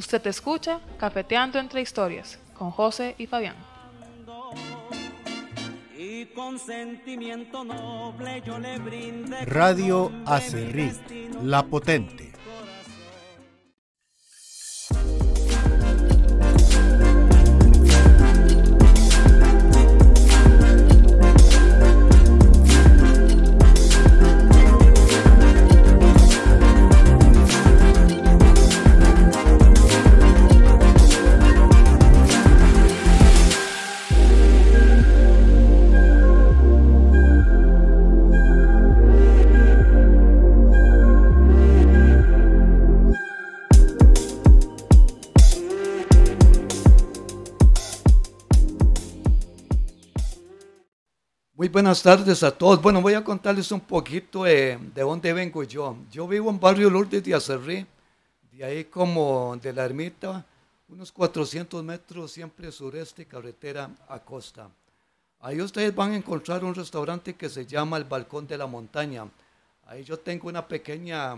Usted te escucha Cafeteando entre Historias con José y Fabián. Radio Acerrí, la potente buenas tardes a todos. Bueno, voy a contarles un poquito de dónde vengo yo. Yo vivo en Barrio Lourdes de Acerrí, de ahí como de la ermita, unos 400 metros siempre sureste, carretera a costa. Ahí ustedes van a encontrar un restaurante que se llama El Balcón de la Montaña. Ahí yo tengo una pequeña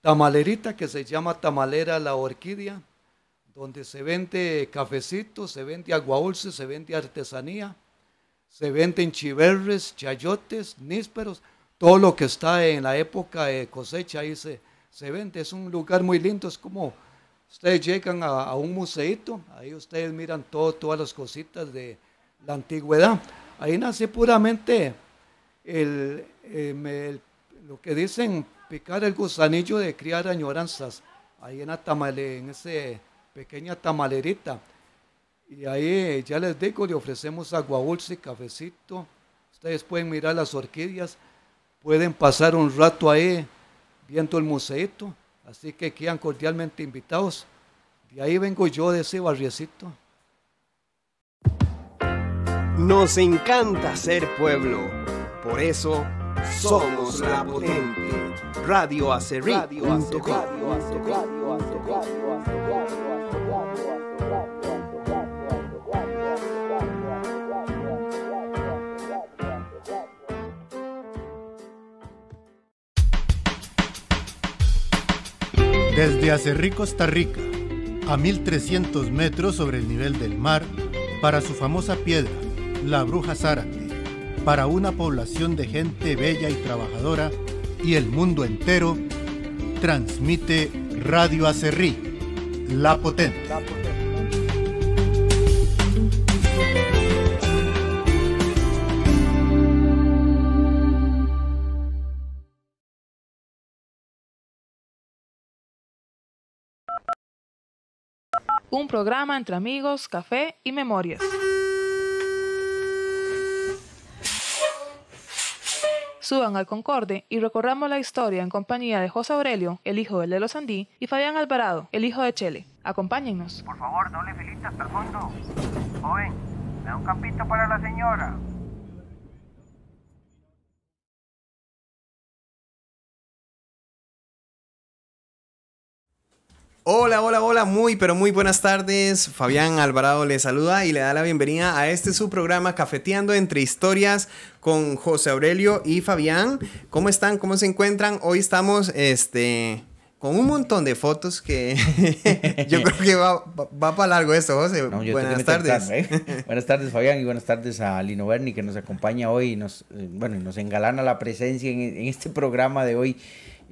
tamalerita que se llama Tamalera La Orquídea, donde se vende cafecito, se vende agua dulce, se vende artesanía se venden chiverres, chayotes, nísperos, todo lo que está en la época de cosecha ahí se, vende. Es un lugar muy lindo, es como ustedes llegan a, un museito, ahí ustedes miran todo, todas las cositas de la antigüedad. Ahí nace puramente em, el, lo que dicen picar el gusanillo de criar añoranzas, ahí en, la en ese pequeña tamalerita. Y ahí ya les digo, le ofrecemos agua dulce, cafecito. Ustedes pueden mirar las orquídeas, pueden pasar un rato ahí viendo el museito. Así que quedan cordialmente invitados. De ahí vengo yo de ese barriecito. Nos encanta ser pueblo. Por eso somos la potente. Radio hace Radio Radio Radio Radio Desde Acerrí, Costa Rica, a 1300 metros sobre el nivel del mar, para su famosa piedra, la Bruja Zárate, para una población de gente bella y trabajadora y el mundo entero, transmite Radio Acerrí, La potente. un programa entre amigos, café y memorias. Suban al Concorde y recorramos la historia en compañía de José Aurelio, el hijo de Lelo Sandí, y Fabián Alvarado, el hijo de Chele. Acompáñennos. Por favor, doble filita hasta el fondo. Joven, da un campito para la señora. Hola, hola, hola, muy pero muy buenas tardes. Fabián Alvarado le saluda y le da la bienvenida a este su programa Cafeteando entre Historias con José Aurelio y Fabián. ¿Cómo están? ¿Cómo se encuentran? Hoy estamos este con un montón de fotos que yo creo que va, va, para largo esto, José. buenas tardes. ¿eh? Buenas tardes, Fabián, y buenas tardes a Lino Berni que nos acompaña hoy y nos, eh, bueno, nos engalana la presencia en, este programa de hoy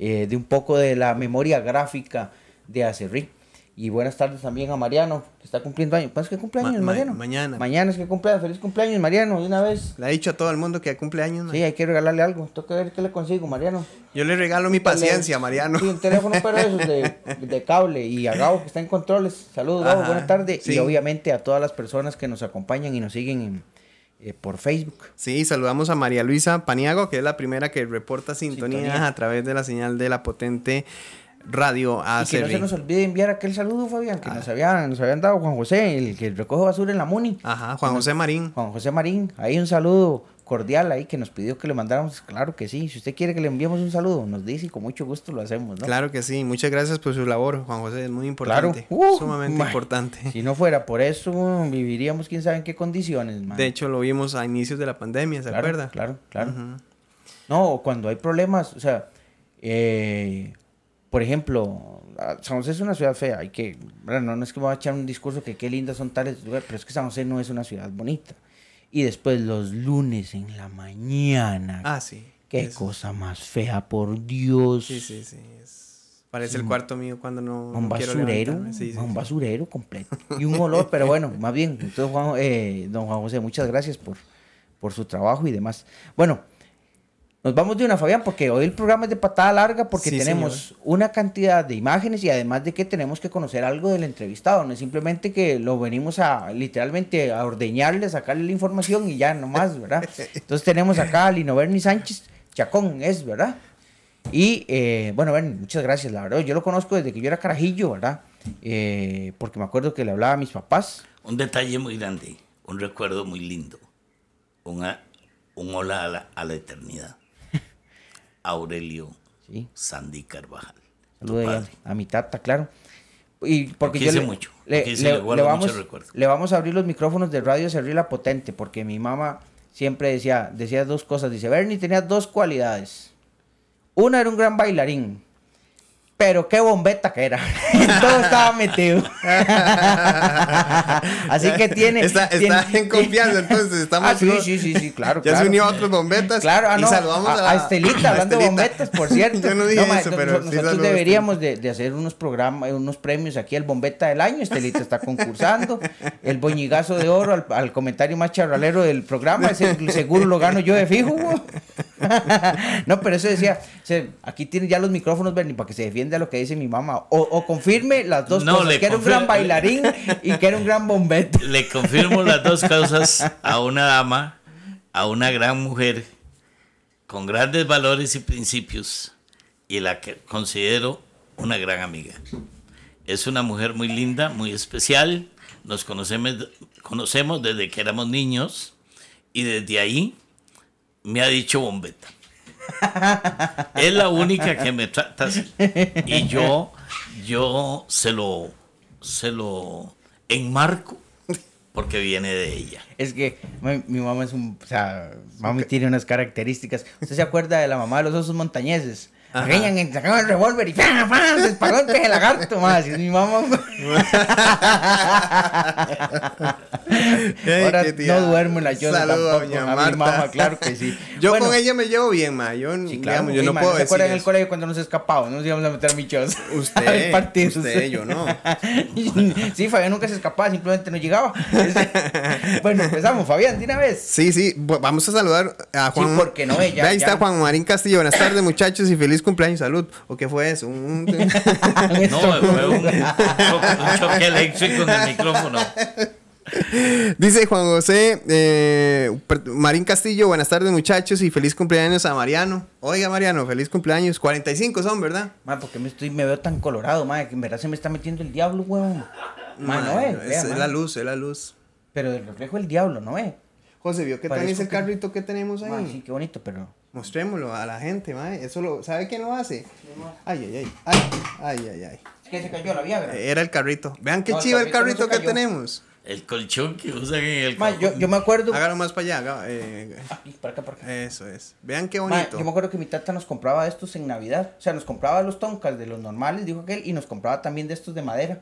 eh, de un poco de la memoria gráfica de Acerri. Y buenas tardes también a Mariano, que está cumpliendo años. ¿Cuándo es que cumpleaños, Mariano? mañana. Mañana es que cumpleaños. Feliz cumpleaños, Mariano, de una vez. Le ha dicho a todo el mundo que cumpleaños. ¿no? Sí, hay que regalarle algo. Tengo que ver qué le consigo, Mariano. Yo le regalo mi paciencia, Mariano. Sí, un teléfono, pero eso de, de, cable. Y a Gabo, que está en controles. Saludos, Gabo. Buenas tardes. Y obviamente a todas las personas que nos acompañan y nos siguen eh, por Facebook. Sí, saludamos a María Luisa Paniago, que es la primera que reporta sintonía. a través de la señal de la potente radio a y Que no se nos olvide enviar aquel saludo, Fabián, que ah. nos, habían, nos habían dado Juan José, el que recoge basura en la MUNI. Ajá, Juan José Marín. Juan José Marín, ahí un saludo cordial ahí que nos pidió que le mandáramos, claro que sí, si usted quiere que le enviemos un saludo, nos dice y con mucho gusto lo hacemos, ¿no? Claro que sí, muchas gracias por su labor, Juan José, es muy importante, claro. Uh, sumamente importante. Si no fuera por eso, viviríamos quién sabe en qué condiciones, man. De hecho, lo vimos a inicios de la pandemia, ¿se acuerda? Claro, claro. No, cuando hay problemas, o sea, eh, por ejemplo, San José es una ciudad fea, hay que, bueno, no es que me voy a echar un discurso que qué lindas son tales lugares, pero es que San José no es una ciudad bonita. Y después los lunes en la mañana. Ah, sí. Qué cosa más fea, por Dios. Sí, sí, sí. Parece el cuarto mío cuando no. Un basurero. un basurero completo. Y un olor, pero bueno, más bien. Entonces, eh, don Juan José, muchas gracias por, por su trabajo y demás. Bueno. Nos vamos de una, Fabián, porque hoy el programa es de patada larga porque tenemos una cantidad de imágenes y además de que tenemos que conocer algo del entrevistado. No es simplemente que lo venimos a literalmente a ordeñarle, a sacarle la información y ya nomás, ¿verdad? Entonces tenemos acá a Lino Sánchez, Chacón es, ¿verdad? Y eh, bueno, Berni, muchas gracias, la verdad. Yo lo conozco desde que yo era carajillo, ¿verdad? Eh, porque me acuerdo que le hablaba a mis papás. Un detalle muy grande, un recuerdo muy lindo, un hola a la eternidad. Aurelio sí. Sandy Carvajal. Saludos a mi tata, claro. Y porque le, mucho. vamos, le, vamos, a abrir los micrófonos de Radio la Potente, porque mi mamá siempre decía, decía dos cosas. Dice, Bernie tenía dos cualidades. Una era un gran bailarín pero qué bombeta que era. Todo estaba metido. Así que tiene. Está, en confianza, entonces estamos. Ah, sí, sí, sí, sí, claro. Ya se unió a otros bombetas. Claro, ah, no, y a, Estelita, hablando de bombetas, por cierto. Yo no dije eso, pero. Nosotros, deberíamos de, hacer unos programas, unos premios aquí, al bombeta del año. Estelita está concursando. El boñigazo de oro al, comentario más charralero del programa. Ese, seguro lo gano yo de fijo, no, pero eso decía, aquí tiene ya los micrófonos, Bernie, para que se defienda lo que dice mi mamá. O, confirme las dos no, cosas, que era un gran bailarín y que era un gran bombete. Le confirmo las dos cosas a una dama, a una gran mujer, con grandes valores y principios, y la que considero una gran amiga. Es una mujer muy linda, muy especial. Nos conocemos desde que éramos niños y desde ahí me ha dicho bombeta. es la única que me trata así. Y yo, yo se lo, se lo enmarco porque viene de ella. Es que mi, mamá es un, o tiene unas características. ¿Usted se acuerda de la mamá de los osos montañeses? Reñan, sacaban el revólver y ¡pam, pam! se el peje lagarto, más. Y mi mamá. Ahora no duermo en la yo tampoco. a, mi mamá, claro que sí. Yo con ella me llevo bien, ma. Yo, no puedo ¿Se acuerdan en el colegio cuando nos escapábamos? Nos íbamos a meter a michos. Usted. partido. Usted, yo no. sí, Fabián nunca se escapaba, simplemente no llegaba. bueno, empezamos, Fabián, de una vez. Sí, sí. Vamos a saludar a Juan. Sí, porque no, ella. Ahí está Juan Marín Castillo. Buenas tardes, muchachos, y feliz cumpleaños, salud. ¿O qué fue eso? no, fue un, choque eléctrico en el micrófono. Dice Juan José eh, Marín Castillo, buenas tardes muchachos y feliz cumpleaños a Mariano. Oiga Mariano, feliz cumpleaños. 45 son, ¿verdad? Ma, porque me estoy, me veo tan colorado, ma, que en verdad se me está metiendo el diablo, huevón. Ma, no es, la luz, es la luz. Pero el reflejo el diablo, ¿no es? José, ¿vio qué tal es el carrito que, tenemos ahí? sí, qué bonito, pero... Mostrémoslo a la gente, Eso lo, ¿Sabe quién lo hace? Ay, ay, ay. Ay, ay, ay. se cayó la verdad? Era el carrito. Vean qué chido el carrito, que tenemos. El colchón que usan en el ma, yo, me acuerdo. Hágalo más para allá. Eh, ah, para acá, para acá. Eso es. Vean qué bonito. yo me acuerdo que mi tata nos compraba estos en Navidad. O sea, nos compraba los toncas de los normales, dijo aquel, y nos compraba también de estos de madera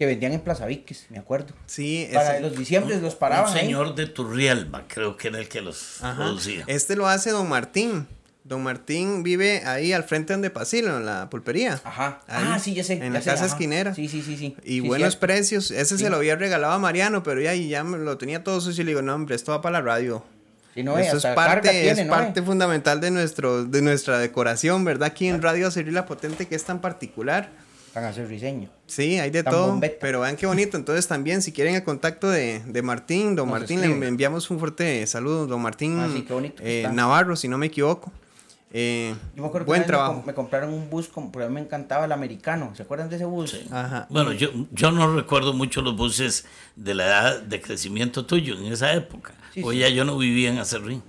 que vendían en Plaza Viques, me acuerdo. Sí, Para los diciembre los paraban. Un señor de Turrialba, creo que era el que los producía. Este lo hace don Martín. Don Martín vive ahí al frente donde Pasillo, en la pulpería. Ajá. ah, sí, ya sé. En la casa esquinera. Sí, sí, sí, sí. Y buenos precios. Ese se lo había regalado a Mariano, pero ya, ya lo tenía todo sucio y le digo, no, hombre, esto va para la radio. Sí, no, Eso es parte, es parte fundamental de, nuestro, de nuestra decoración, ¿verdad? Aquí en ah. Radio La Potente, que es tan particular van a hacer diseño Sí, hay de todo. Pero vean qué bonito. Entonces también, si quieren el contacto de, de Martín, don Martín, le enviamos un fuerte saludo, don Martín ah, eh, Navarro, si no me equivoco. Eh, buen trabajo. Me, compraron un bus, porque me encantaba el americano. ¿Se acuerdan de ese bus? Bueno, yo, yo no recuerdo mucho los buses de la edad de crecimiento tuyo en esa época. o ya yo no vivía en Acerrín.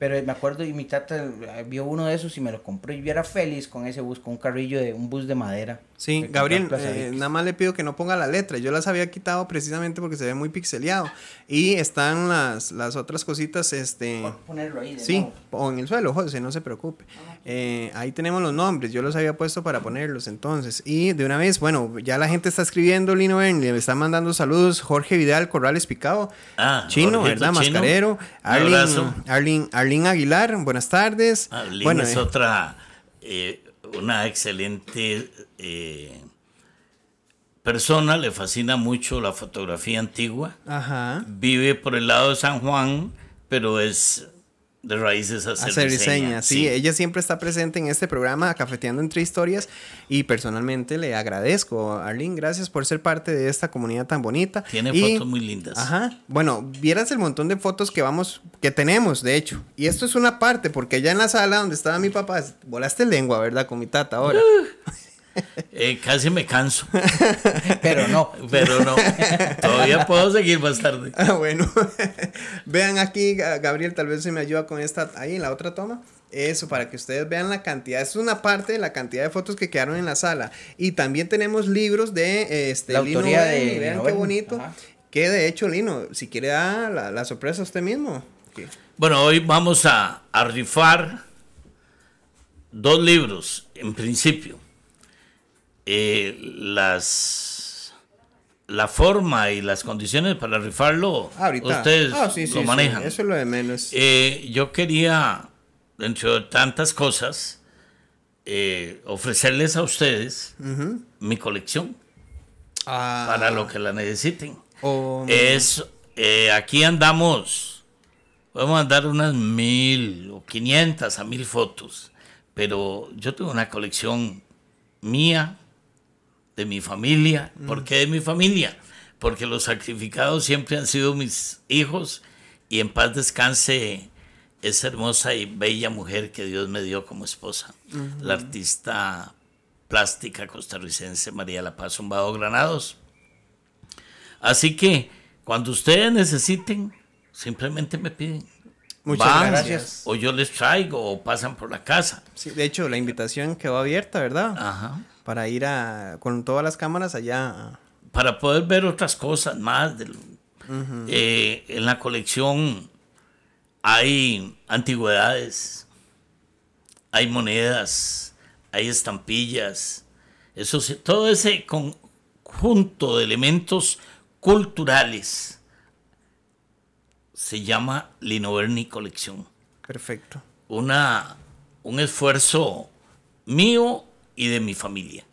Pero me acuerdo y mi tata eh, vio uno de esos y me lo compró y yo era feliz con ese bus, con un carrillo de un bus de madera. Sí, Gabriel, eh, nada más le pido que no ponga la letra. Yo las había quitado precisamente porque se ve muy pixeleado. Y están las, las otras cositas, este... Ponerlo ahí. sí, o en el suelo, José, no se preocupe. Ah, eh, ahí tenemos los nombres, yo los había puesto para ponerlos entonces. Y de una vez, bueno, ya la gente está escribiendo, Lino Ben, le están mandando saludos. Jorge Vidal, Corrales Picado, ah, Chino, ¿verdad? Mascarero, Arlin, Arlin Arlene Aguilar, buenas tardes. bueno, es eh, otra, eh, una excelente eh, persona, le fascina mucho la fotografía antigua. Ajá. Vive por el lado de San Juan, pero es de raíces hacer, hacer Sí, ella siempre está presente en este programa, Cafeteando entre Historias, y personalmente le agradezco. Arlene, gracias por ser parte de esta comunidad tan bonita. Tiene fotos muy lindas. Ajá. Bueno, vieras el montón de fotos que vamos, que tenemos, de hecho. Y esto es una parte, porque ya en la sala donde estaba mi papá, volaste lengua, ¿verdad? Con mi tata ahora. Eh, casi me canso. Pero no. Pero no. Todavía puedo seguir más tarde. Ah, bueno. vean aquí, Gabriel, tal vez se me ayuda con esta, ahí en la otra toma. Eso, para que ustedes vean la cantidad. es una parte de la cantidad de fotos que quedaron en la sala. Y también tenemos libros de este, la de Vean qué bonito. Que de hecho, Lino, si quiere dar la, sorpresa a usted mismo. Bueno, hoy vamos a rifar dos libros, en principio. Eh, las la forma y las condiciones para rifarlo, ah, ustedes ah, lo manejan. eso lo de menos. Eh, yo quería, dentro de tantas cosas, eh, ofrecerles a ustedes mi colección ah. para lo que la necesiten. Oh, es aquí andamos, podemos andar unas mil o quinientas a mil fotos, pero yo tengo una colección mía de mi familia. Mm. ¿Por qué de mi familia? Porque los sacrificados siempre han sido mis hijos y en paz descanse esa hermosa y bella mujer que Dios me dio como esposa, la artista plástica costarricense María La Paz Zumbado Granados. Así que cuando ustedes necesiten, simplemente me piden. Muchas gracias. O yo les traigo o pasan por la casa. de hecho, la invitación quedó abierta, ¿verdad? Ajá para ir a, con todas las cámaras allá. Para poder ver otras cosas más. Eh, en la colección hay antigüedades, hay monedas, hay estampillas. Eso todo ese conjunto de elementos culturales se llama Linoverni Colección. Perfecto. Una, un esfuerzo mío y de mi familia.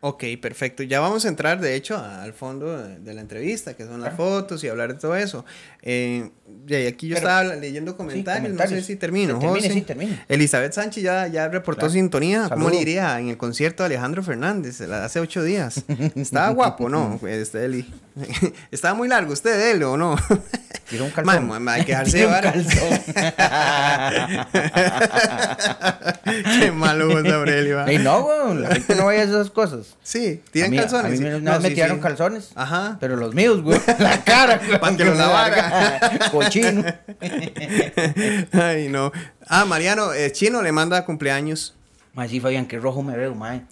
Ok, perfecto. Ya vamos a entrar, de hecho, al fondo de la entrevista, que son las fotos y hablar de todo eso. Eh, y aquí yo estaba leyendo comentarios, no sé si termino. sí, Elizabeth Sánchez ya, ya reportó sintonía. no ¿Cómo le iría en el concierto de Alejandro Fernández hace ocho días? ¿Estaba guapo no? Pues, ¿Estaba muy largo usted, él o no? Tiró un calzón. hay que dejarse llevar. Qué malo vos, Aurelio. Hey, no, güey, la gente no a esas cosas. Sí, tienen calzones. A mí no, me tiraron calzones. Ajá. Pero los míos, güey. La cara. Para que los lavara. Cochino. Ay, no. Ah, Mariano, eh, Chino le manda cumpleaños. Más sí, Fabián, que rojo me veo, mae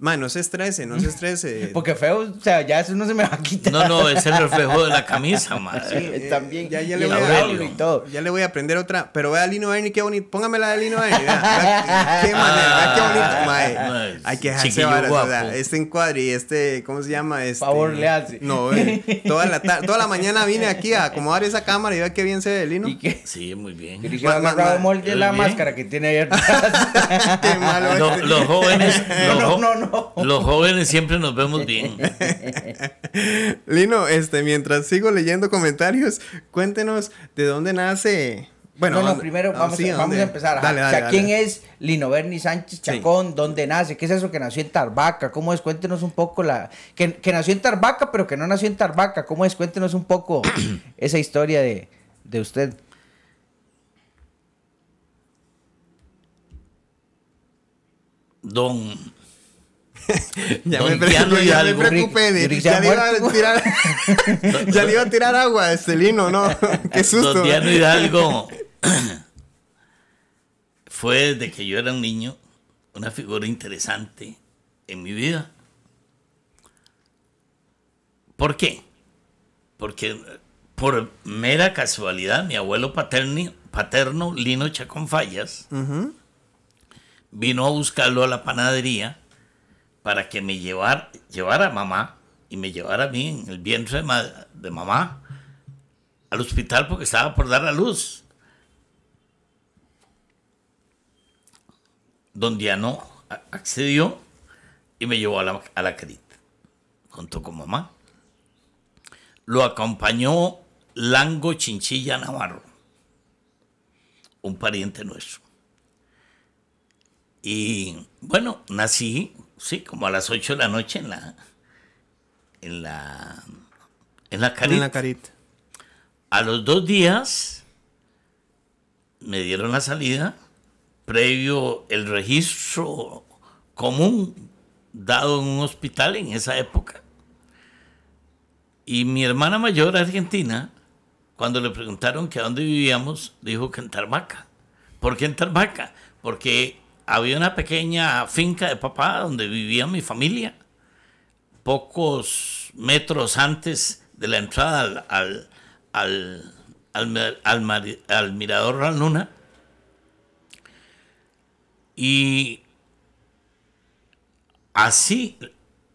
no se estrese, no se estrese. Porque feo, o sea, ya eso no se me va a quitar. No, no, es el reflejo de la camisa, man. Sí, eh, también. Ya, ya, le voy a, y todo. ya le voy a aprender otra. Pero vea Lino Berni, qué bonito. Póngamela de Lino Berni. qué ah. manera, qué bonito, mae. Eh. Hay que dejarse este encuadre y este, ¿cómo se llama? Este, Favor le hace. No, eh, toda, la toda la mañana vine aquí a acomodar esa cámara y ve qué bien se ve Lino. ¿Y qué? Sí, muy bien. Y ha agarrado molde la máscara que tiene ahí qué malo. los jóvenes. no, no, no. Los jóvenes siempre nos vemos bien. Lino, este, mientras sigo leyendo comentarios, cuéntenos de dónde nace. Bueno, primero ah, vamos, a, empezar. ¿quién es Lino Berni Sánchez Chacón? ¿Dónde nace? ¿Qué es eso que nació en Tarbaca? ¿Cómo es? Cuéntenos un poco la... Que, nació en Tarbaca, pero que no nació en Tarbaca. ¿Cómo es? Cuéntenos un poco esa historia de, de usted. Don ya, me, preocupé, ya, iba a tirar, agua este lino ¿no? Qué susto. Don Hidalgo fue desde que yo era un niño una figura interesante en mi vida. ¿Por qué? Porque por mera casualidad mi abuelo paterno, paterno Lino Chacón Fallas, vino a buscarlo a la panadería para que me llevar, llevara a mamá y me llevara a mí en el vientre de, mamá al hospital porque estaba por dar a luz. Don Diano accedió y me llevó a la, a la junto con mamá. Lo acompañó Lango Chinchilla Navarro, un pariente nuestro. Y bueno, nací sí, como a las 8 de la noche en la en la en la carita. A los dos días me dieron la salida previo el registro común dado en un hospital en esa época. Y mi hermana mayor argentina, cuando le preguntaron que a dónde vivíamos, dijo que en Tarmaca. ¿Por qué en Tarmaca? Porque había una pequeña finca de papá donde vivía mi familia, pocos metros antes de la entrada al, al, al, mirador La Luna. Y así,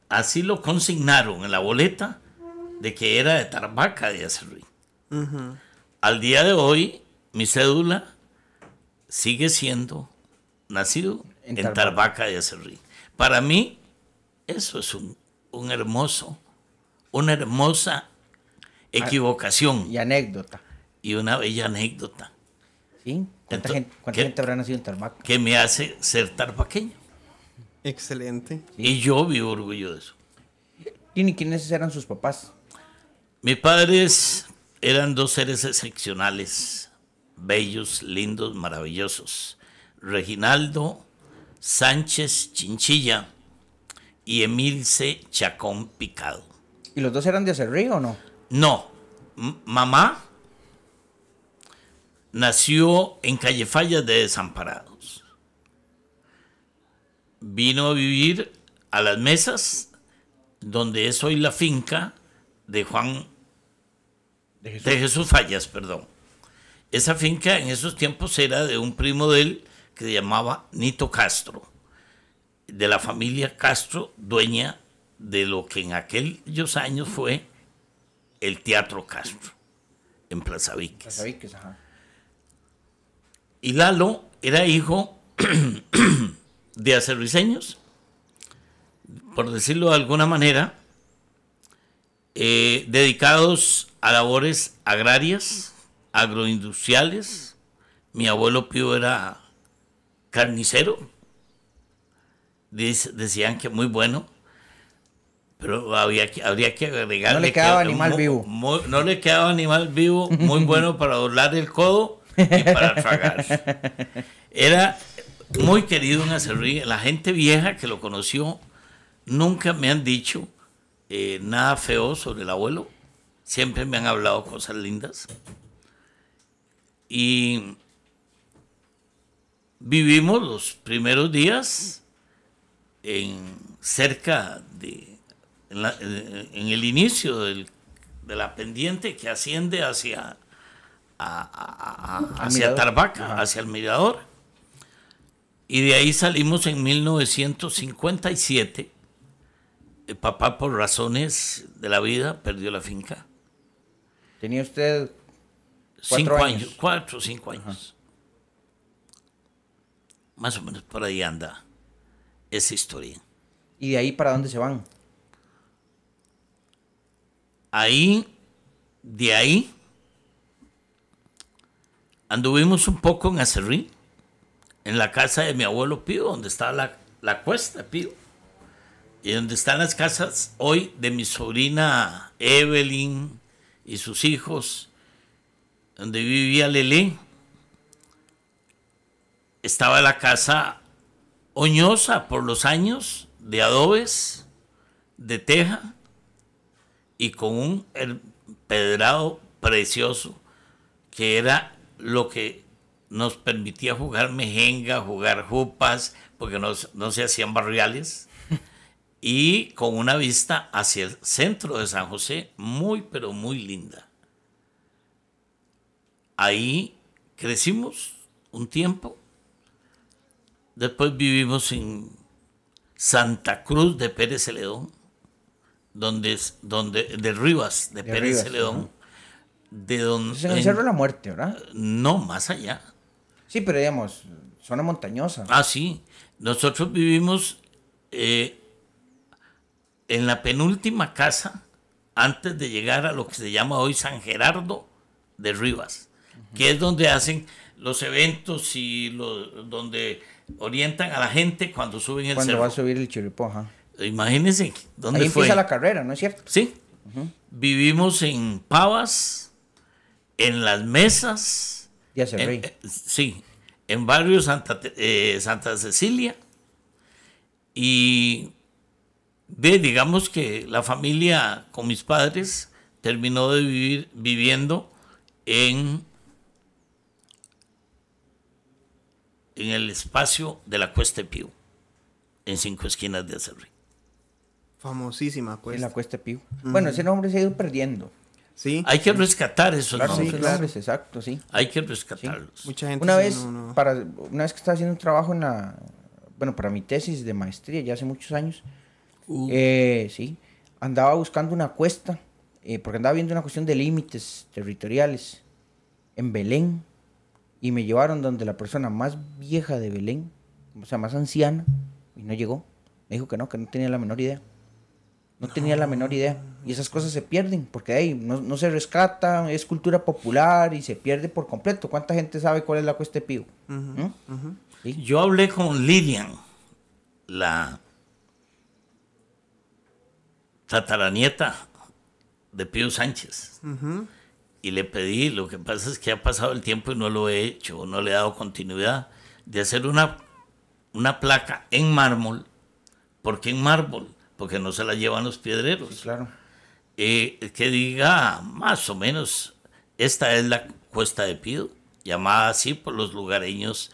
así lo consignaron en la boleta de que era de Tarbaca de Acerrín. Al día de hoy, mi cédula sigue siendo nacido en, Tarbaca de Acerrí. Para mí, eso es un, hermoso, una hermosa ah, equivocación. Y anécdota. Y una bella anécdota. ¿Sí? ¿Cuánta, gente, habrá nacido en Tarbaca? Que me hace ser tarpaqueño? Excelente. Y yo vivo orgullo de eso. ¿Y quiénes eran sus papás? Mis padres eran dos seres excepcionales, bellos, lindos, maravillosos. Reginaldo Sánchez Chinchilla y Emilce Chacón Picado. ¿Y los dos eran de Cerrillo o no? No. mamá nació en Calle Fallas de Desamparados. Vino a vivir a las mesas, donde es hoy la finca de Juan de de Jesús Fallas, perdón. Esa finca en esos tiempos era de un primo de él, que se llamaba Nito Castro, de la familia Castro, dueña de lo que en aquellos años fue el Teatro Castro, en Plaza Viques. Y Lalo era hijo de diseños por decirlo de alguna manera, eh, dedicados a labores agrarias, agroindustriales. Mi abuelo Pío era carnicero. decían que muy bueno, pero había que, habría que agregarle. No le quedaba animal vivo. no le quedaba animal vivo, muy bueno para doblar el codo y para tragar. Era muy querido en Acerrí. La gente vieja que lo conoció nunca me han dicho eh, nada feo sobre el abuelo. Siempre me han hablado cosas lindas. Y vivimos los primeros días en cerca de en, eh, el inicio de la pendiente que asciende hacia hacia Tarbaca, hacia el mirador. Y de ahí salimos en 1957. El papá por razones de la vida perdió la finca. ¿Tenía usted cuatro cinco años? cuatro o cinco años. Más o menos por ahí anda esa historia. ¿Y de ahí para dónde se van? Ahí, de ahí, anduvimos un poco en Acerrí en la casa de mi abuelo Pío, donde está la, la cuesta Pío, y donde están las casas hoy de mi sobrina Evelyn y sus hijos, donde vivía lele estaba la casa oñosa por los años de adobes, de teja y con un pedrado precioso que era lo que nos permitía jugar mejenga, jugar jupas, porque no, no se hacían barriales, y con una vista hacia el centro de San José muy, pero muy linda. Ahí crecimos un tiempo Después vivimos en Santa Cruz de Pérez Celedón, donde, donde, de Rivas de, Pérez Celedón. De donde, en el la Muerte, ¿verdad? No, más allá. Sí, pero digamos, zona montañosa. Ah, sí. Nosotros vivimos eh, en la penúltima casa antes de llegar a lo que se llama hoy San Gerardo de Rivas, que es donde hacen los eventos y donde orientan a la gente cuando suben el cuando va a subir el ajá. Imagínense dónde Ahí empieza la carrera, ¿no es cierto? Sí. Vivimos en Pavas, en las mesas. Ya se en, eh, sí, en barrio Santa, eh, Santa Cecilia. Y de, digamos que la familia con mis padres terminó de vivir viviendo en en el espacio de la Cuesta de Pío, en Cinco Esquinas de Acerri. Famosísima cuesta. En la Cuesta de Pío. Bueno, ese nombre se ha ido perdiendo. Sí. Hay que rescatar esos nombres. exacto, sí. Hay que rescatarlos. Mucha gente una vez, Para, una vez que estaba haciendo un trabajo en la, bueno, para mi tesis de maestría, ya hace muchos años, uh. eh, sí, andaba buscando una cuesta, eh, porque andaba viendo una cuestión de límites territoriales en Belén y me llevaron donde la persona más vieja de Belén, o sea, más anciana, y no llegó. Me dijo que no, que no tenía la menor idea. No, tenía la menor idea. Y esas cosas se pierden, porque ahí no, se rescata, es cultura popular y se pierde por completo. ¿Cuánta gente sabe cuál es la cuesta de Pío? ¿Mm? Yo hablé con Lilian, la tataranieta de Pío Sánchez. Ajá y le pedí, lo que pasa es que ha pasado el tiempo y no lo he hecho, no le he dado continuidad, de hacer una, una placa en mármol. ¿Por qué en mármol? Porque no se la llevan los piedreros. claro. Eh, que diga más o menos, esta es la cuesta de Pido, llamada así por los lugareños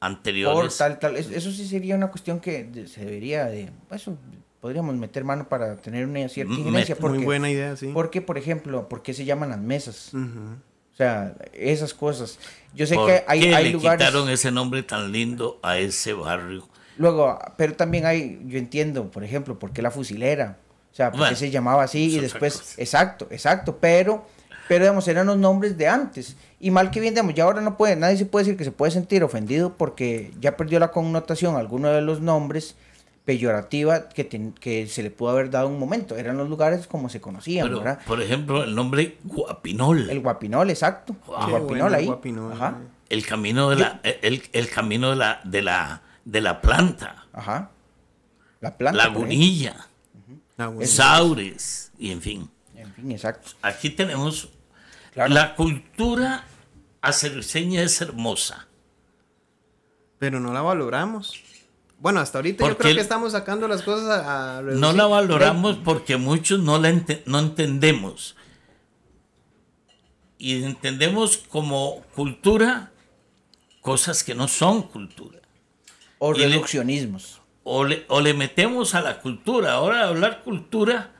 anteriores. Por tal, tal. Eso sí sería una cuestión que se debería de, podríamos meter mano para tener una cierta mm, iglesia. Porque, Muy buena idea, sí. Porque, por ejemplo, ¿por qué se llaman las mesas? O sea, esas cosas. Yo sé que hay, qué le quitaron ese nombre tan lindo a ese barrio. Luego, pero también hay, yo entiendo, por ejemplo, ¿por qué la fusilera? O sea, ¿por se llamaba así? Y después, exacto, exacto, pero, pero digamos, eran los nombres de antes. Y mal que bien, digamos, ya ahora no puede, nadie se puede decir que se puede sentir ofendido porque ya perdió la connotación alguno de los nombres peyorativa que, que se le pudo haber dado un momento. Eran los lugares como se conocían, Por ejemplo, el nombre Guapinol. El Guapinol, exacto. Guapinol ahí. El camino de la, el, camino de la, de la, de la planta. La planta. Lagunilla. Saures. Y en fin. En fin, exacto. Aquí tenemos la cultura acerceña es hermosa. Pero no la valoramos. Bueno, hasta ahorita yo creo que estamos sacando las cosas a, No la valoramos porque muchos no la no entendemos. Y entendemos como cultura cosas que no son cultura. O reduccionismos. o, le, metemos a la cultura. Ahora hablar cultura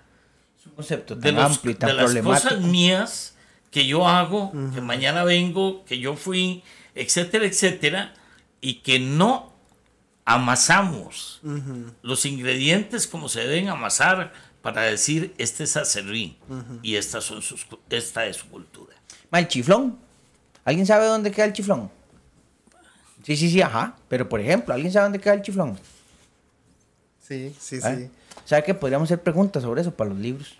es un concepto de, amplio de las cosas mías que yo hago, que mañana vengo, que yo fui, etcétera, etcétera, y que no amasamos los ingredientes como se deben amasar para decir este es acerrín y estas son esta es su cultura. ¿El chiflón? ¿Alguien sabe dónde queda el chiflón? Sí, sí, sí, ajá. Pero por ejemplo, ¿alguien sabe dónde queda el chiflón? Sí, sí, ¿Eh? sí. O sea que podríamos hacer preguntas sobre eso para los libros.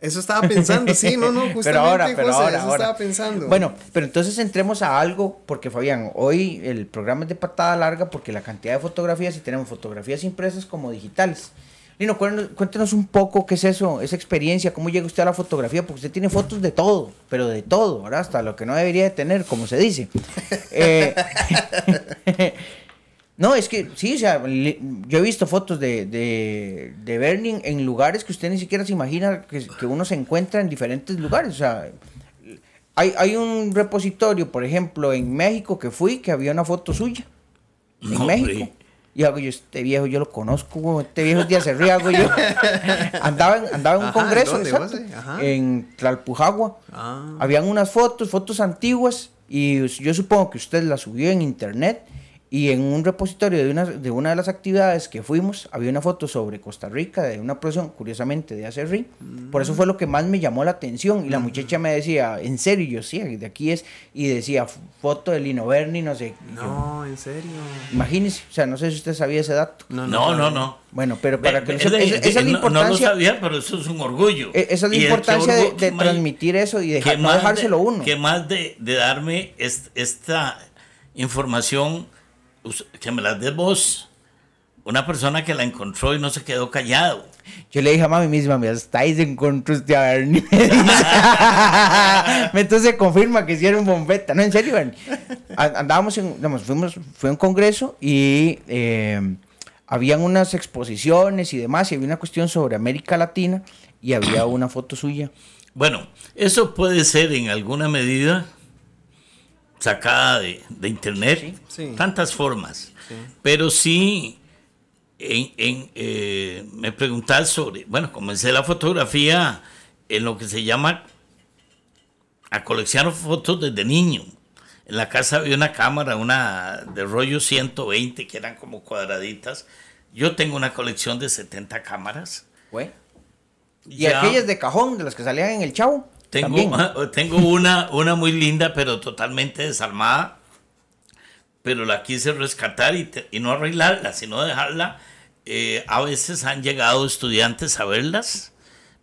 Eso estaba pensando, sí, no, no, justamente, pero ahora, pero ahora, eso ahora. estaba pensando. Bueno, pero entonces entremos a algo, porque Fabián, hoy el programa es de patada larga porque la cantidad de fotografías, y tenemos fotografías impresas como digitales. Lino, cuéntenos un poco qué es eso, esa experiencia, cómo llega usted a la fotografía, porque usted tiene fotos de todo, pero de todo, Hasta lo que no debería de tener, como se dice. Eh, No, es que sí, o sea, yo he visto fotos de, de, Bernie en lugares que usted ni siquiera se imagina que, uno se encuentra en diferentes lugares. O sea, hay, un repositorio, por ejemplo, en México que fui, que había una foto suya. En México. Y hago yo, este viejo yo lo conozco, este viejo día se yo. Andaba en, un congreso, en Tlalpujagua. Ah. Habían unas fotos, fotos antiguas, y yo supongo que usted las subió en internet y en un repositorio de una, de las actividades que fuimos, había una foto sobre Costa Rica, de una persona, curiosamente, de Acerri. Por eso fue lo que más me llamó la atención. Y la muchacha me decía, ¿en serio? yo, sí, de aquí es. Y decía, foto de Lino Berni, no sé. No, en serio. Imagínese, o sea, no sé si usted sabía ese dato. No, no, no. Bueno, pero para que... esa, No, sabía, pero eso es un orgullo. E, esa es la importancia de, transmitir eso y de dejárselo uno. Que más de, darme esta información que me las dé vos. Una persona que la encontró y no se quedó callado. Yo le dije a mami misma, mira, estáis encontró este de Bernie. Entonces confirma que hicieron bombeta. No, en serio, Bernie. Andábamos en, fuimos, fue un congreso y eh, habían unas exposiciones y demás, y había una cuestión sobre América Latina y había una foto suya. Bueno, eso puede ser en alguna medida sacada de, internet, tantas formas. Pero sí, eh, me preguntar sobre, bueno, comencé la fotografía en lo que se llama a coleccionar fotos desde niño. En la casa había una cámara, una de rollo 120, que eran como cuadraditas. Yo tengo una colección de 70 cámaras. ¿Y aquellas de cajón, de las que salían en el chavo? Tengo, tengo una, una muy linda, pero totalmente desarmada. Pero la quise rescatar y, no arreglarla, sino dejarla. Eh, a veces han llegado estudiantes a verlas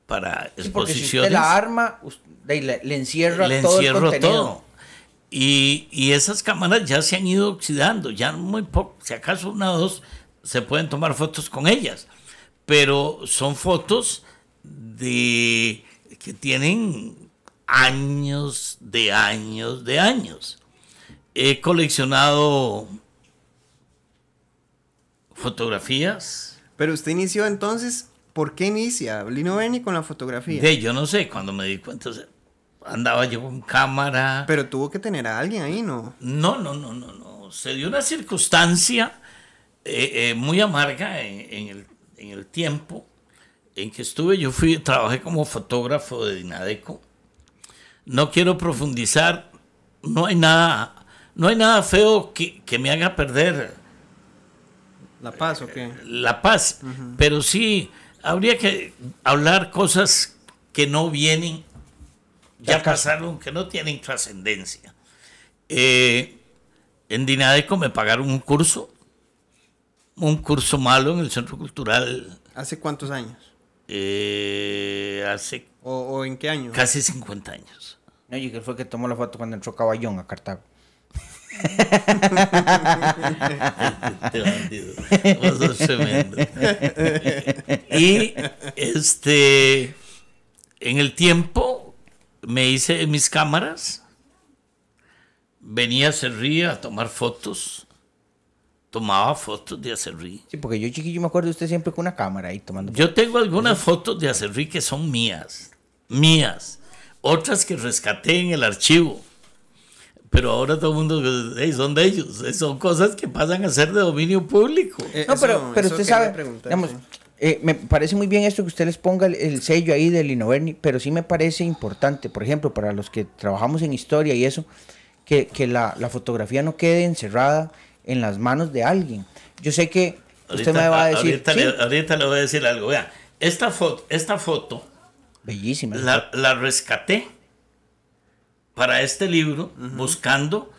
para exposiciones. la arma, le, encierra le todo. Encierro todo. Y, y, esas cámaras ya se han ido oxidando, ya muy poco, si acaso una o dos, se pueden tomar fotos con ellas. Pero son fotos de que tienen años de años de años. He coleccionado fotografías. Pero usted inició entonces, ¿por qué inicia Lino con la fotografía? De, yo no sé, cuando me di cuenta andaba yo con cámara. Pero tuvo que tener a alguien ahí, ¿no? No, no, no, no, no. Se dio una circunstancia eh, eh, muy amarga el, en el tiempo en que estuve, yo fui, trabajé como fotógrafo de Dinadeco. No quiero profundizar, no hay nada, no hay nada feo que, me haga perder. La paz, ¿o qué? Eh, la paz, pero sí, habría que hablar cosas que no vienen, ya, pasaron, que no tienen trascendencia. Eh, en Dinadeco me pagaron un curso, un curso malo en el Centro Cultural. ¿Hace cuántos años? Eh, hace. O, en qué año? Casi 50 años. No, y que fue que tomó la foto cuando entró Caballón a Cartago. y este. En el tiempo me hice mis cámaras. Venía a Cerría a tomar fotos tomaba fotos de Acerrí. Sí, porque yo chiquillo me acuerdo de usted siempre con una cámara ahí tomando fotos. Yo tengo algunas fotos de Acerrí que son mías, mías. Otras que rescaté en el archivo. Pero ahora todo el mundo son de ellos. Eh, son cosas que pasan a ser de dominio público. Eh, no, pero, usted sabe, eh, me parece muy bien esto que usted les ponga el, sello ahí del inoverni pero sí me parece importante, por ejemplo, para los que trabajamos en historia y eso, que, la, la fotografía no quede encerrada en las manos de alguien. Yo sé que usted me va a decir. Ahorita, le, voy a decir algo. Vea, esta foto, esta foto. Bellísima. La, rescaté para este libro, buscando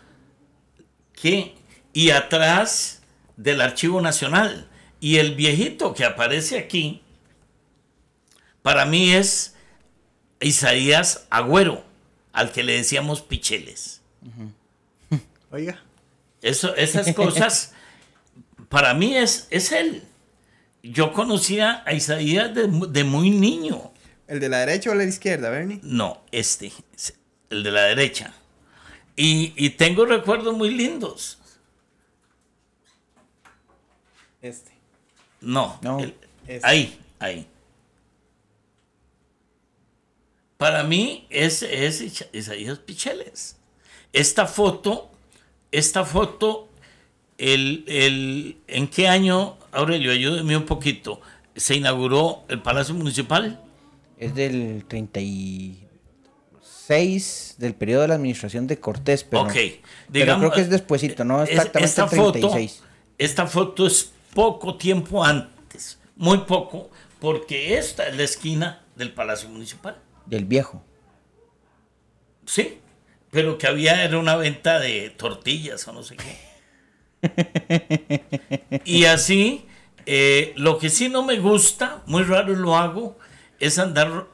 que. Y atrás del Archivo Nacional. Y el viejito que aparece aquí, para mí es Isaías Agüero, al que le decíamos Picheles. Oiga esas cosas, para mí es, es él. Yo conocía a Isaías de, muy niño. ¿El de la derecha o la izquierda, Bernie? No, este, el de la derecha. Y, tengo recuerdos muy lindos. Este. No, este. ahí, ahí. Para mí es, es Isaías Picheles. Esta foto esta foto, el, ¿en qué año, Aurelio, ayúdeme un poquito, se inauguró el Palacio Municipal? Es del 36, del periodo de la administración de Cortés, pero, creo que es despuesito, ¿no? Exactamente esta 36. Foto, esta foto es poco tiempo antes, muy poco, porque esta es la esquina del Palacio Municipal. Del viejo. Sí, pero que había era una venta de tortillas o no sé qué. y así, eh, lo que sí no me gusta, muy raro lo hago, es andar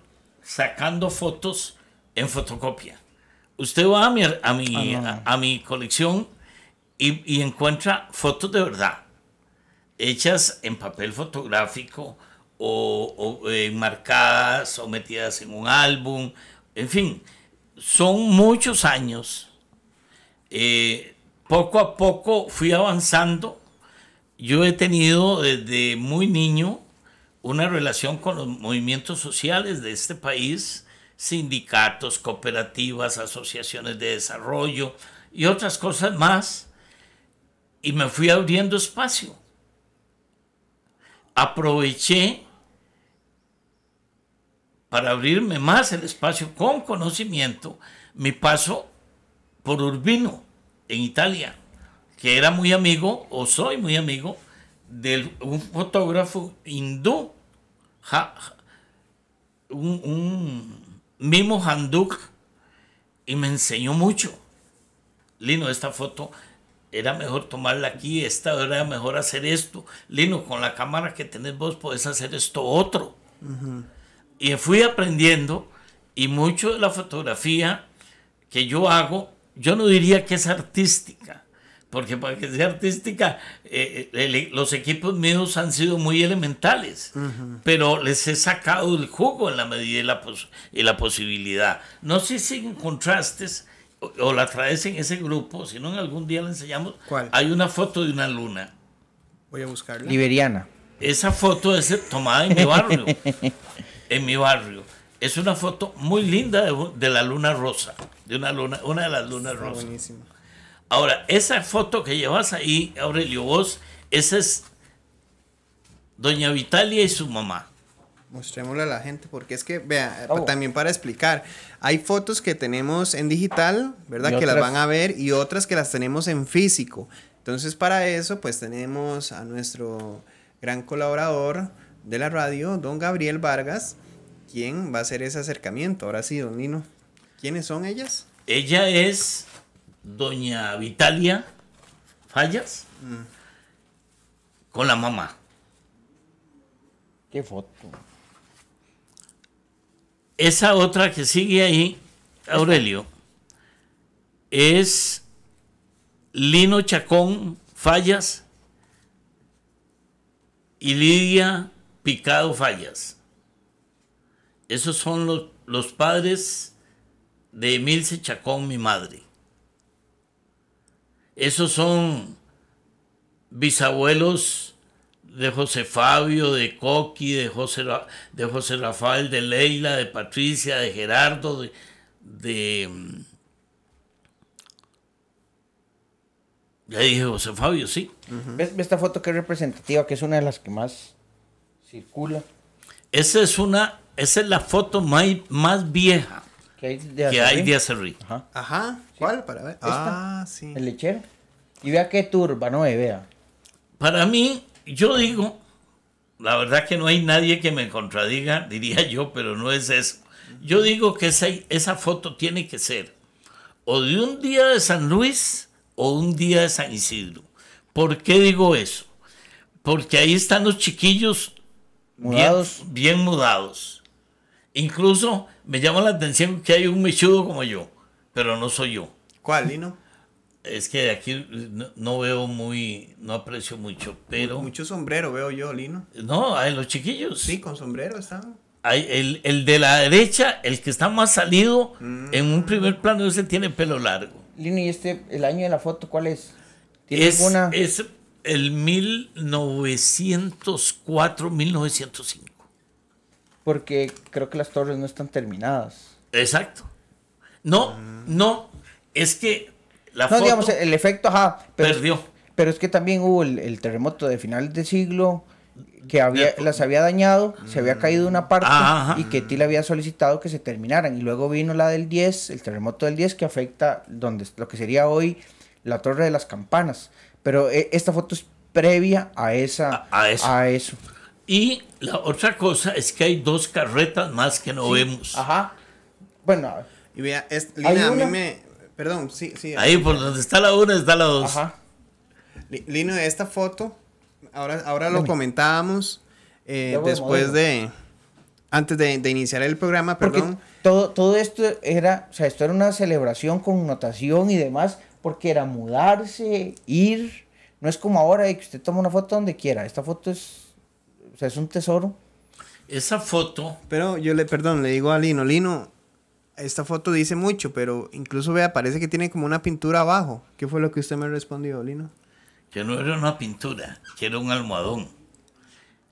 sacando fotos en fotocopia. Usted va a mi, a mi, ah, a, mi colección y, encuentra fotos de verdad, hechas en papel fotográfico o, enmarcadas eh, o metidas en un álbum, en fin son muchos años. Eh, poco a poco fui avanzando. Yo he tenido desde muy niño una relación con los movimientos sociales de este país, sindicatos, cooperativas, asociaciones de desarrollo y otras cosas más. Y me fui abriendo espacio. Aproveché para abrirme más el espacio con conocimiento, mi paso por Urbino, en Italia, que era muy amigo, o soy muy amigo, de un fotógrafo hindú, un, Mimo Handuk, y me enseñó mucho. Lino, esta foto era mejor tomarla aquí, esta era mejor hacer esto. Lino, con la cámara que tenés vos podés hacer esto otro. Y fui aprendiendo y mucho de la fotografía que yo hago, yo no diría que es artística, porque para que sea artística, eh, eh, e, los equipos míos han sido muy elementales, pero les he sacado el jugo en la medida y la, y la posibilidad. No sé si en contrastes o, la traes en ese grupo, si no en algún día la enseñamos. ¿Cuál? Hay una foto de una luna. Voy a buscarla. Liberiana. Esa foto es tomada en mi barrio. en mi barrio. Es una foto muy linda de, la luna rosa, de una luna, una de las lunas rosas. Ahora, esa foto que llevas ahí, Aurelio, vos, esa es Doña Vitalia y su mamá. Mostrémosle a la gente, porque es que, vea, eh, también para explicar, hay fotos que tenemos en digital, ¿verdad? que las van a ver y otras que las tenemos en físico. Entonces, para eso, pues tenemos a nuestro gran colaborador de la radio, don Gabriel Vargas, quién va a hacer ese acercamiento. Ahora sí, don Lino. ¿Quiénes son ellas? Ella es doña Vitalia Fallas mm. con la mamá. Qué foto. Esa otra que sigue ahí, Aurelio, es Lino Chacón Fallas y Lidia Picado Fallas. Esos son los, padres de Emilce Chacón, mi madre. Esos son bisabuelos de José Fabio, de Coqui, de José, de José Rafael, de Leila, de Patricia, de Gerardo, de, de mm, Ya dije José Fabio, sí. ¿Ves esta foto que es representativa, que es una de las que más circula? Esa es una esa es la foto más, más vieja que hay de Acerrí. Ajá. ¿Cuál? Para ver. Ah, sí. El lechero. Y vea qué turba, no vea. Para mí, yo digo, la verdad que no hay nadie que me contradiga, diría yo, pero no es eso. Yo digo que esa, esa foto tiene que ser o de un día de San Luis o un día de San Isidro. ¿Por qué digo eso? Porque ahí están los chiquillos bien mudados. Incluso me llama la atención que hay un mechudo como yo, pero no soy yo. ¿Cuál, Lino? Es que aquí no, veo muy, no aprecio mucho, pero... Mucho sombrero veo yo, Lino. No, hay los chiquillos. Sí, con sombrero están. Hay el, de la derecha, el que está más salido, mm. en un primer plano ese tiene pelo largo. Lino, ¿y este, el año de la foto cuál es? ¿Tiene es, alguna? es el 1904, 1905. Porque creo que las torres no están terminadas. Exacto. No, mm. no, es que la no, digamos, el efecto, ajá, pero, perdió. Pero es que también hubo el, terremoto de final de siglo que había, las había dañado, se había caído una mm. parte ah, y que le había solicitado que se terminaran. Y luego vino la del 10, el terremoto del 10 que afecta donde, lo que sería hoy la Torre de las Campanas. Pero eh, esta foto es previa a, esa, A eso. Y la otra cosa es que hay dos carretas más que no vemos. Ajá. Bueno. Y vea, Lina, a mí me... Perdón, sí, sí. Ahí por donde está la una está la dos. Ajá. Lino, esta foto, ahora, ahora lo comentábamos eh, después de... Antes de, iniciar el programa, perdón. todo, todo esto era, o sea, esto era una celebración, con notación y demás, porque era mudarse, ir. No es como ahora que usted toma una foto donde quiera. Esta foto es o sea, es un tesoro. Esa foto. Pero yo le, perdón, le digo a Lino, Lino, esta foto dice mucho, pero incluso vea, parece que tiene como una pintura abajo. ¿Qué fue lo que usted me respondió, Lino? Que no era una pintura, que era un almohadón.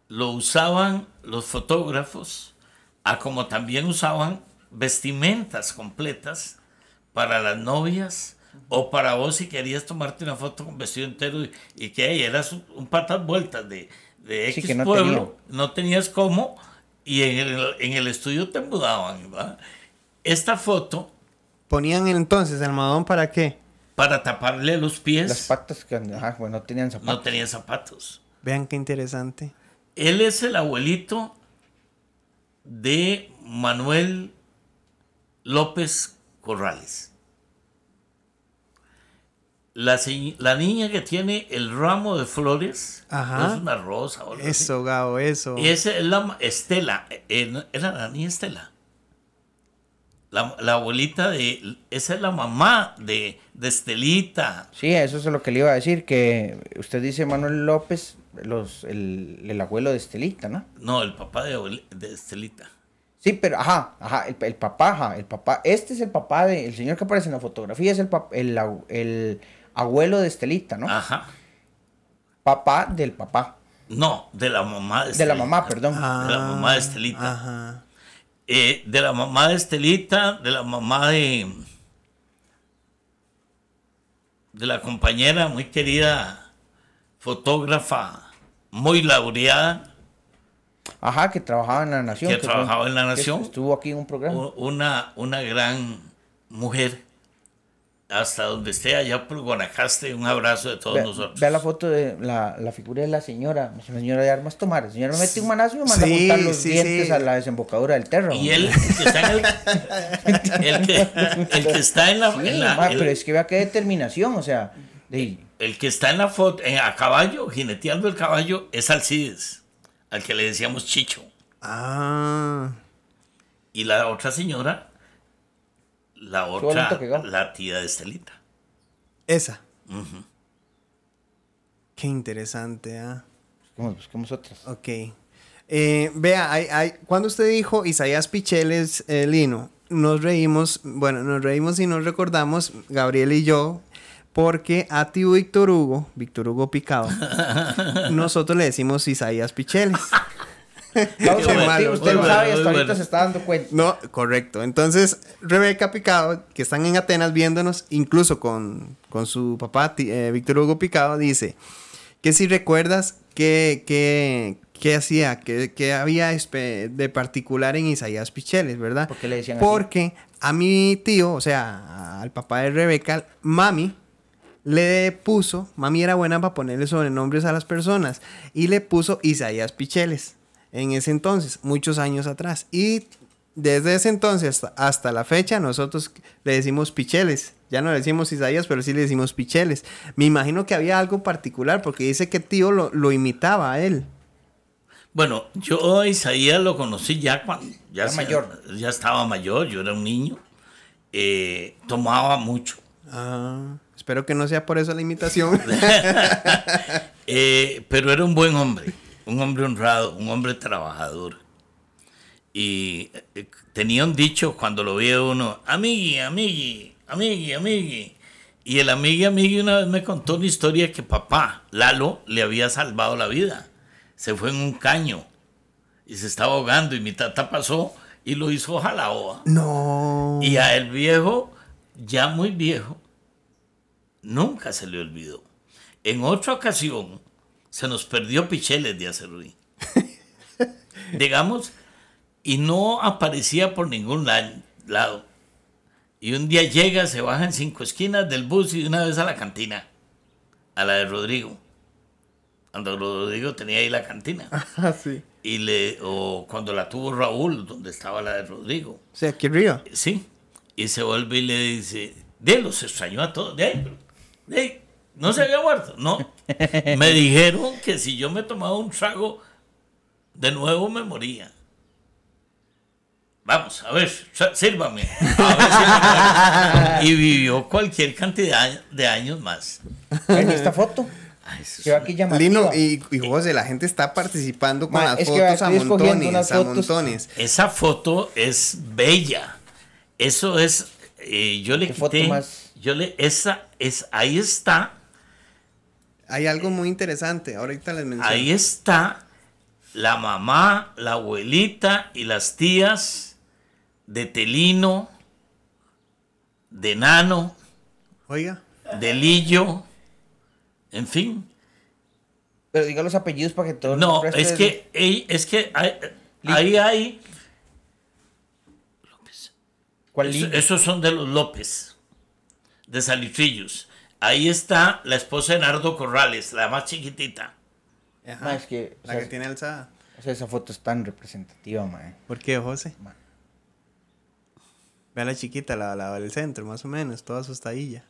Lo usaban los fotógrafos, a como también usaban vestimentas completas para las novias o para vos si querías tomarte una foto con vestido entero y, que ahí eras un, patas vueltas de, de X no pueblo, no tenías cómo, y en el, estudio te mudaban. Esta foto. ¿Ponían entonces el Madón para qué? Para taparle los pies. las patas que no tenían zapatos. No tenían zapatos. Vean qué interesante. Él es el abuelito de Manuel López Corrales. La, niña que tiene el ramo de flores Ajá. es una rosa. O eso, así. eso. Y esa es la Estela, eh, eh, era la niña Estela. La, abuelita de. Esa es la mamá de, Estelita. Sí, eso es lo que le iba a decir, que usted dice Manuel López, los, el, abuelo de Estelita, ¿no? No, el papá de, de Estelita. Sí, pero ajá, ajá, el, papá, ajá, el papá. Este es el papá de. El señor que aparece en la fotografía es el, el, el abuelo de Estelita, ¿no? Ajá. Papá del papá. No, de la mamá de De la mamá, perdón. de la mamá de Estelita. Ah, ajá. Eh, de la mamá de Estelita, de la mamá de. de la compañera muy querida, fotógrafa, muy laureada. Ajá, que trabajaba en la Nación. Que, trabajaba en la Nación. Estuvo aquí en un programa. Una, una gran mujer hasta donde esté, allá por Guanacaste. Un abrazo de todos nosotros. Vea la foto de la, la, figura de la señora, la señora de Armas Tomar. El señor mete un manazo y me manda sí, a los dientes a la desembocadura del terro. Y él, que está en el, el, que, el que, está en la. pero es que vea qué determinación, o sea. el que está en la foto, eh, a caballo, jineteando el caballo, es Alcides, al que le decíamos Chicho. Ah. Y la otra señora la otra, la tía de Estelita. Esa. Qué interesante, ¿ah? Busquemos, otras. Ok. Eh, vea, cuando usted dijo Isaías Picheles, eh, Lino, nos reímos, bueno, nos reímos y nos recordamos, Gabriel y yo, porque a ti Víctor Hugo, Víctor Hugo Picado, nosotros le decimos Isaías Picheles. usted lo sabe y hasta ahorita se está dando cuenta. No, correcto. Entonces, Rebeca Picado, que están en Atenas viéndonos, incluso con, con su papá, eh, Víctor Hugo Picado, dice que si recuerdas que, que, qué hacía, Que había de particular en Isaías Picheles, ¿verdad? Porque le decían Porque a mi tío, o sea, al papá de Rebeca, mami, le puso, mami era buena para ponerle sobrenombres a las personas, y le puso Isaías Picheles en ese entonces, muchos años atrás. Y desde ese entonces hasta la fecha nosotros le decimos picheles. Ya no le decimos Isaías, pero sí le decimos picheles. Me imagino que había algo particular porque dice que tío lo, imitaba a él. Bueno, yo a Isaías lo conocí ya cuando ya, era mayor. ya estaba mayor, yo era un niño. Eh, tomaba mucho. Ah, espero que no sea por eso la imitación. Eh, pero era un buen hombre un hombre honrado, un hombre trabajador. Y eh, tenía un dicho cuando lo veía uno, amigui, amigui, amigui, amigui. Y el amigui, amigui una vez me contó una historia que papá, Lalo, le había salvado la vida. Se fue en un caño y se estaba ahogando y mi tata pasó y lo hizo jalaoa. No. Y a el viejo, ya muy viejo, nunca se le olvidó. En otra ocasión, se nos perdió Picheles de Acerruí. Digamos, y no aparecía por ningún lado. Y un día llega, se baja en cinco esquinas del bus y una vez a la cantina, a la de Rodrigo. Cuando Rodrigo tenía ahí la cantina. Ah, sí. Y le, o cuando la tuvo Raúl, donde estaba la de Rodrigo. se aquí arriba. Sí. Y se vuelve y le dice, de los extrañó a todos, de ahí, de ahí no se había muerto, no. Me dijeron que si yo me tomaba un trago, de nuevo me moría. Vamos, a ver, sírvame. y vivió cualquier cantidad de años más. en esta foto? aquí Lino y, y, José, la gente está participando con las fotos a montones, Esa foto es bella. Eso es, eh, yo le más? yo le, esa, es, ahí está hay algo muy interesante, ahorita les menciono. Ahí está la mamá, la abuelita y las tías de Telino, de Nano, Oiga. de Lillo, en fin. Pero diga los apellidos para que todos... No, es que, es que ahí hay... esos son de los López, de salifillos Ahí está la esposa de Nardo Corrales, la más chiquitita. es que, la que tiene alzada. O sea, esa foto es tan representativa, mae. Eh. ¿Por qué, José? Ve a la chiquita, la, del centro, más o menos, toda asustadilla.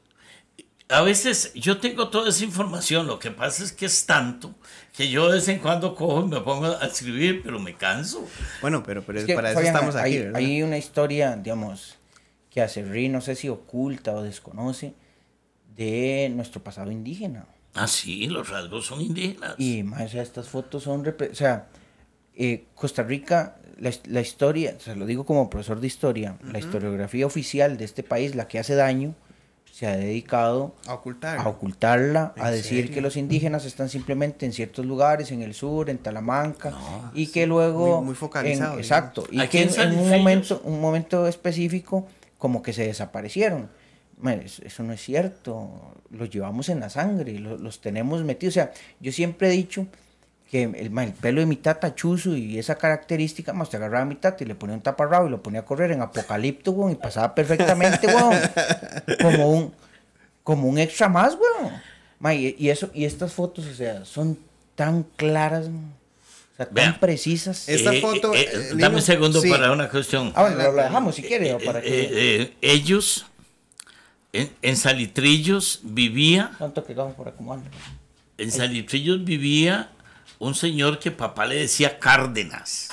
A veces yo tengo toda esa información, lo que pasa es que es tanto que yo de vez en cuando cojo y me pongo a escribir, pero me canso. Bueno, pero, pero para eso estamos aquí. Hay, hay una historia, digamos, que hace Rí. no sé si oculta o desconoce, de nuestro pasado indígena. Ah, sí, los rasgos son indígenas. Y más, estas fotos son... O sea, eh, Costa Rica, la, la, historia, se lo digo como profesor de historia, la historiografía oficial de este país, la que hace daño, se ha dedicado a, ocultarla, a decir que los indígenas están simplemente en ciertos lugares, en el sur, en Talamanca, y que luego... Muy, focalizado. exacto, y que en, un, momento, un momento específico como que se desaparecieron eso no es cierto, los llevamos en la sangre, los, los tenemos metidos. O sea, yo siempre he dicho que el, pelo de mi tata chuzo y esa característica, más te agarraba a mi tata y le ponía un taparrabo y lo ponía a correr en apocalipto, y pasaba perfectamente, como un, como un extra más, weón. y, eso, y estas fotos, o sea, son tan claras, o sea, tan precisas. Esta eh, eh, foto. Eh, dame un segundo para una cuestión. Ah, bueno, lo dejamos si quiere. ellos en, Salitrillos vivía. En Salitrillos vivía un señor que papá le decía Cárdenas.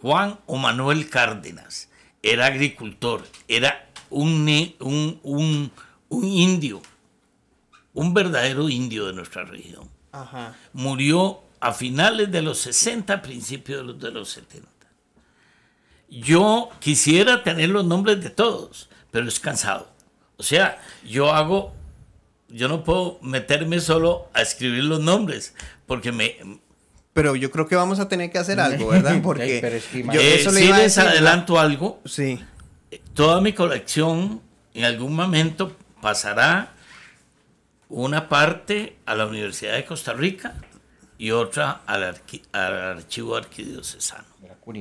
Juan o Manuel Cárdenas. Era agricultor, era un, un, indio, un verdadero indio de nuestra región. Murió a finales de los 60, principios de los, de los 70. Yo quisiera tener los nombres de todos, pero es cansado. O sea, yo hago, yo no puedo meterme solo a escribir los nombres, porque me... Pero yo creo que vamos a tener que hacer algo, ¿verdad? Porque si eh, les adelanto algo, toda mi colección en algún momento pasará una parte a la Universidad de Costa Rica y otra al, al archivo arquidiocesano.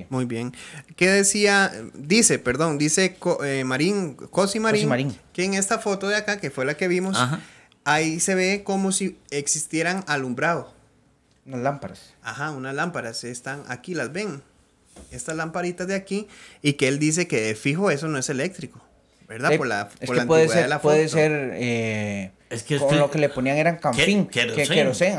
Muy bien. ¿Qué decía? Dice, perdón, dice eh, Marín, Cosi Marín, que en esta foto de acá, que fue la que vimos, ahí se ve como si existieran alumbrado. Unas lámparas. Ajá, unas lámparas. Están aquí, las ven. Estas lamparitas de aquí, y que él dice que fijo eso no es eléctrico, ¿verdad? por la, por puede ser, de la foto. Puede ser eh, es que con lo que le ponían eran canfín, que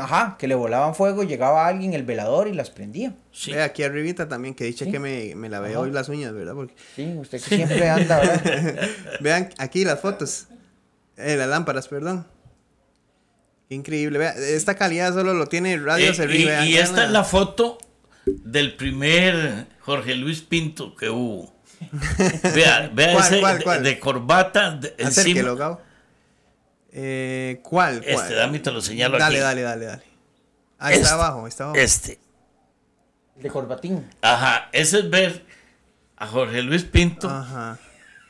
ajá, que le volaban fuego, llegaba alguien, el velador y las prendía. Sí. aquí arribita también, que dice que me, me la veo hoy las uñas, ¿verdad? Sí, usted que siempre anda, Vean aquí las fotos, eh, las lámparas, perdón. Increíble, vea, esta calidad solo lo tiene Radio eh, Y, esta es la foto del primer Jorge Luis Pinto que hubo. vea, vea ese cuál, cuál? De, de, corbata de, encima, eh, ¿cuál, Este, dame, te lo señalo aquí. Dale, dale, dale, dale. Ahí está este, abajo, está abajo. Este. De corbatín. Ajá, ese es ver a Jorge Luis Pinto. Ajá.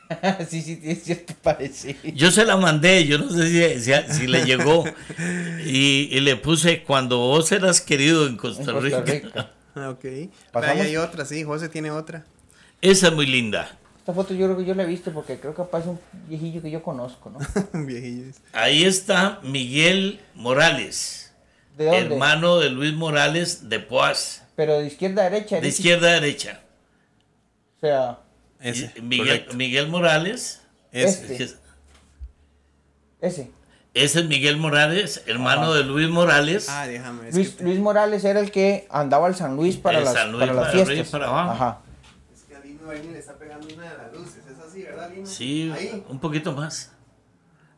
sí, sí, es cierto, parece. Yo se la mandé, yo no sé si, si, le llegó. y, y, le puse cuando vos eras querido en Costa Rica. En Costa ok. Ahí hay otra, sí, José tiene otra. Esa es muy linda. Esta foto yo creo que yo la he visto porque creo que aparece un viejillo que yo conozco, ¿no? Ahí está Miguel Morales. Hermano de Luis Morales de Poas. Pero de izquierda a derecha. De izquierda a derecha. O sea. Miguel, Morales. Este. Ese. Ese. Ese es Miguel Morales, hermano ah. de Luis Morales. Ah, Luis, Morales era el que andaba al San Luis para las, para, fiestas. Ajá le está pegando una de las luces. ¿Es así, verdad, Lino? Sí, un poquito más.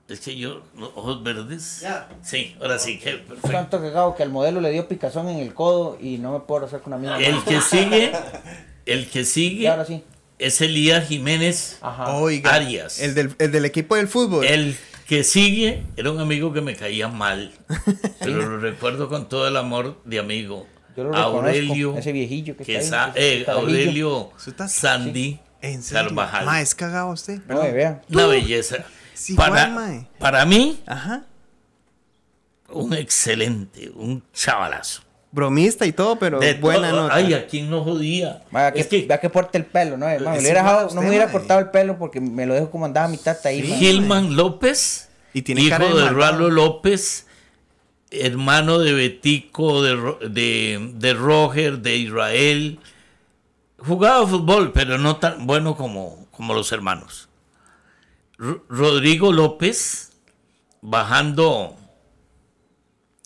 Es que yo, ojos verdes. Sí, ahora sí. Que, perfecto. Tanto cagado que al modelo le dio picazón en el codo y no me puedo hacer con la misma. El que sigue, el que sigue. Ahora sí. Es Elías Jiménez Oiga, Arias. El del, el del, equipo del fútbol. El que sigue era un amigo que me caía mal. pero lo recuerdo con todo el amor de amigo. Yo lo Aurelio, ese viejillo que, está, ahí, eh, Aurelio Sandy ¿En Ma, es cagado usted. No, vea. Una belleza. para, mí, Ajá. un excelente, un chavalazo bromista y todo, pero buena nota. Ay, a quién no jodía. Vea que, porte el pelo, ¿no? no me hubiera cortado el pelo porque me lo dejo como andaba mi tata ahí. Gilman López, y tiene hijo cara de, de Ralo López, hermano de Betico, de, Roger, de Israel. Jugaba fútbol, pero no tan bueno como, como los hermanos. Rodrigo López, bajando,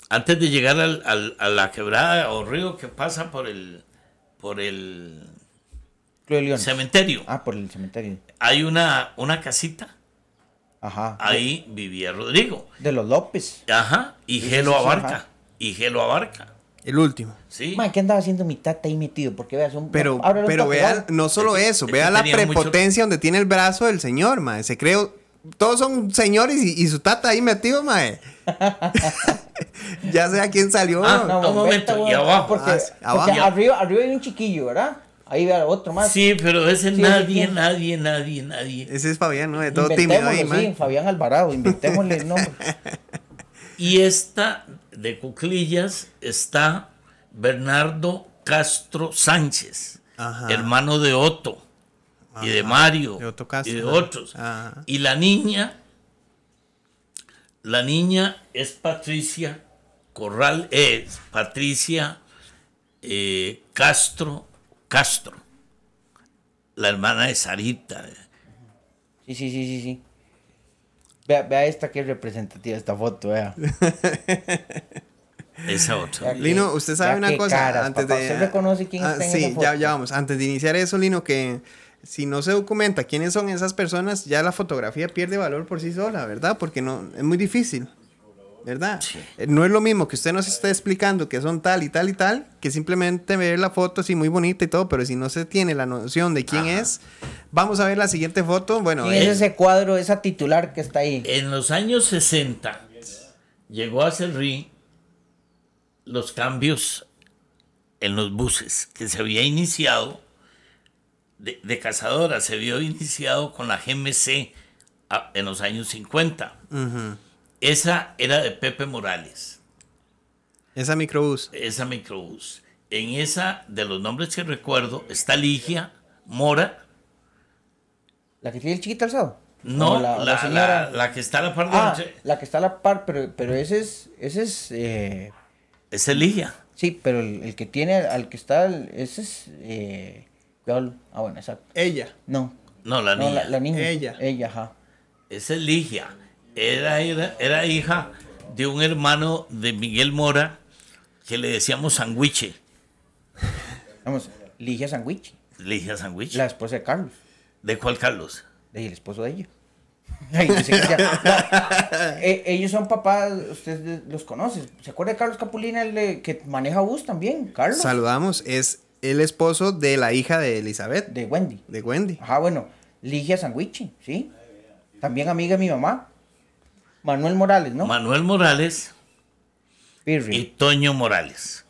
antes de llegar a la quebrada o río que pasa por el, por el cementerio. Ah, por el cementerio. Hay una, una casita Ajá. Ahí vivía Rodrigo. De los López. Ajá. Y Gelo Abarca. Y Gelo Abarca. El último. Sí. Man, ¿qué andaba haciendo mi tata ahí metido? Porque veas son Pero, pero vean, no solo eh, eh, eso, eh, vea la prepotencia donde tiene el brazo del señor, mae. Se creó. Todos son señores y, su tata ahí metido, mae. ya sé a quién salió. Ah, no, un momento, y abajo. Porque, ah, arriba, arriba hay un chiquillo, ¿verdad? ahí va otro más. Sí, pero ese nadie, nadie, nadie, nadie. Ese es Fabián, ¿no? De todo tímido Fabián Alvarado, inventémosle el nombre. y esta de cuclillas está Bernardo Castro Sánchez, hermano de Otto y de Mario y de otros. Y la niña, la niña es Patricia Corral, eh, es Patricia eh, Castro Castro, la hermana de Sarita. Sí, sí, sí, sí, sí. Vea, vea esta que es representativa esta foto, vea. Esa otra. Lino, usted sabe una cosa antes de. reconoce quién ah, está en foto? Ya, ya vamos. Antes de iniciar eso, Lino, que si no se documenta quiénes son esas personas, ya la fotografía pierde valor por sí sola, ¿verdad? Porque no, es muy difícil. ¿verdad? Eh, no es lo mismo que usted nos esté explicando que son tal y tal y tal, que simplemente ver la foto así muy bonita y todo, pero si no se tiene la noción de quién es, vamos a ver la siguiente foto. Bueno, es eh, ese cuadro, esa titular que está ahí. En los años 60 llegó a ri los cambios en los buses que se había iniciado de, cazadora, se vio iniciado con la GMC en los años 50. Esa era de Pepe Morales. Esa microbús. Esa microbús. En esa, de los nombres que recuerdo, está Ligia, Mora. ¿La que tiene el chiquito alzado? No, la, la, la, que está a la par de ah, La que está a la par, pero, ese es. Ese es. Eh, es Ligia. Sí, pero el, que tiene al que está, ese es. Eh, ah, bueno, exacto. Ella. No. No, la niña. Ella. Ella, ajá. es Ligia era, era, hija de un hermano de Miguel Mora que le decíamos Sandwiche. Vamos, Ligia Sandwich Ligia Sandwich La esposa de Carlos. ¿De cuál Carlos? De el esposo de ella. Eh, ellos son papás, ustedes los conocen. ¿Se acuerda de Carlos Capulina, el que maneja bus también? Carlos. Saludamos, es el esposo de la hija de Elizabeth. De Wendy. De Wendy. Ajá, bueno, Ligia Sandwich ¿sí? También amiga de mi mamá. Manuel Morales, ¿no? Manuel Morales y Toño Morales.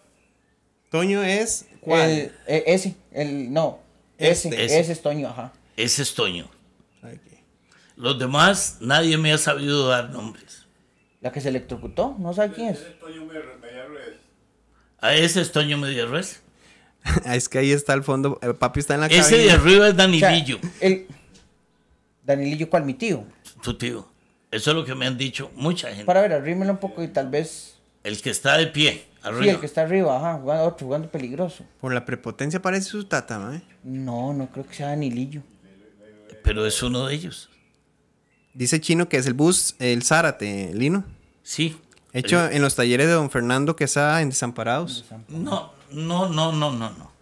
Toño es ¿cuál? Eh, ese, el, no, este. ese, es Toño, ajá. Ese es Toño. Los demás, nadie me ha sabido dar nombres. ¿La que se electrocutó? No sabe quién es. Ese es Toño Mediarruez. ¿A ah, ese es Toño Mediarruez? es que ahí está al fondo, el eh, papi está en la Ese de arriba es Danilillo. Danilillo, ¿cuál? Mi tío. Tu tío. Eso es lo que me han dicho mucha gente. Para ver, arrímelo un poco y tal vez. El que está de pie, arriba. Sí, el que está arriba, ajá, jugando, otro, jugando peligroso. Por la prepotencia parece su tata, ¿no? ¿eh? No, no creo que sea Danilillo. Pero es uno de ellos. Dice Chino que es el bus, el Zárate, Lino. Sí. Hecho en los talleres de don Fernando que está en Desamparados. No, no, no, no, no, no.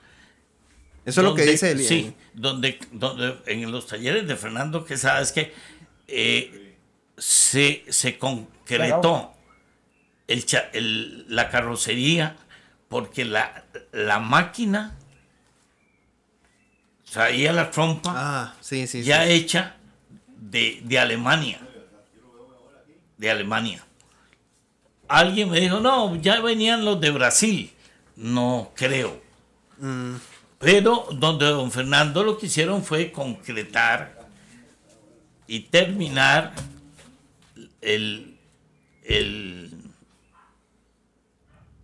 Eso es lo que dice Lino. Sí, donde, en los talleres de Fernando Quesada es que eh, se, concretó el, la carrocería porque la, máquina traía la trompa ah, ya hecha de, Alemania. De Alemania. Alguien me dijo, no, ya venían los de Brasil. No creo. Mm. Pero donde don Fernando lo que hicieron fue concretar y terminar el,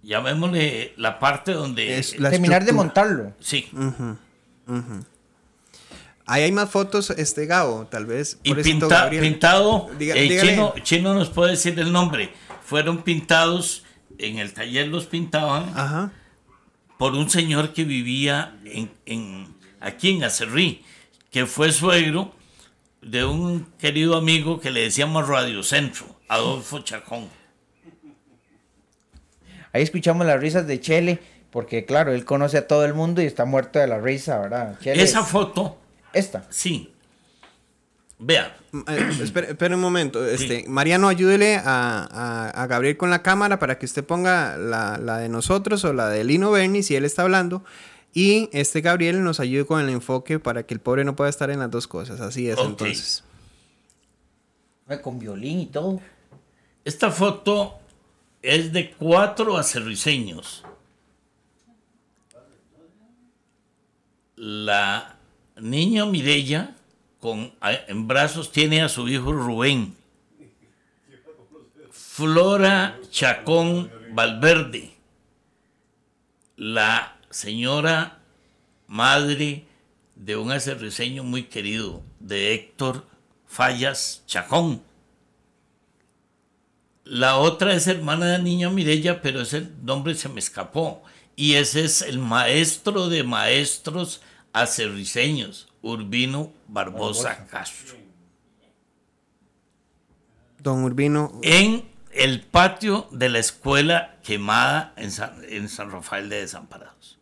llamémosle la parte donde terminar de montarlo. Sí. Ahí hay más fotos, este Gabo, tal vez. Y pintado, eh, chino, nos puede decir el nombre. Fueron pintados, en el taller los pintaban por un señor que vivía en, aquí en Acerrí, que fue suegro de un querido amigo que le decíamos Radio Centro, Adolfo Chacón. Ahí escuchamos las risas de Chele, porque claro, él conoce a todo el mundo y está muerto de la risa, ¿verdad? Esa foto. Esta. Sí. Vea. Mm, eh, Espera un momento. Este, Mariano, ayúdele a, Gabriel con la cámara para que usted ponga la, la de nosotros o la de Lino Berni, si él está hablando. Y este Gabriel nos ayude con el enfoque para que el pobre no pueda estar en las dos cosas. Así es, entonces. Con violín y todo. Esta foto es de cuatro acerriceños. La niña Mirella con, en brazos tiene a su hijo Rubén. Flora Chacón Valverde. La señora madre de un acerriseño muy querido, de Héctor Fallas Chacón. La otra es hermana de niña Mirella, pero ese nombre se me escapó. Y ese es el maestro de maestros acerriseños, Urbino Barbosa, Castro. Don Urbino. En el patio de la escuela quemada en San Rafael de Desamparados.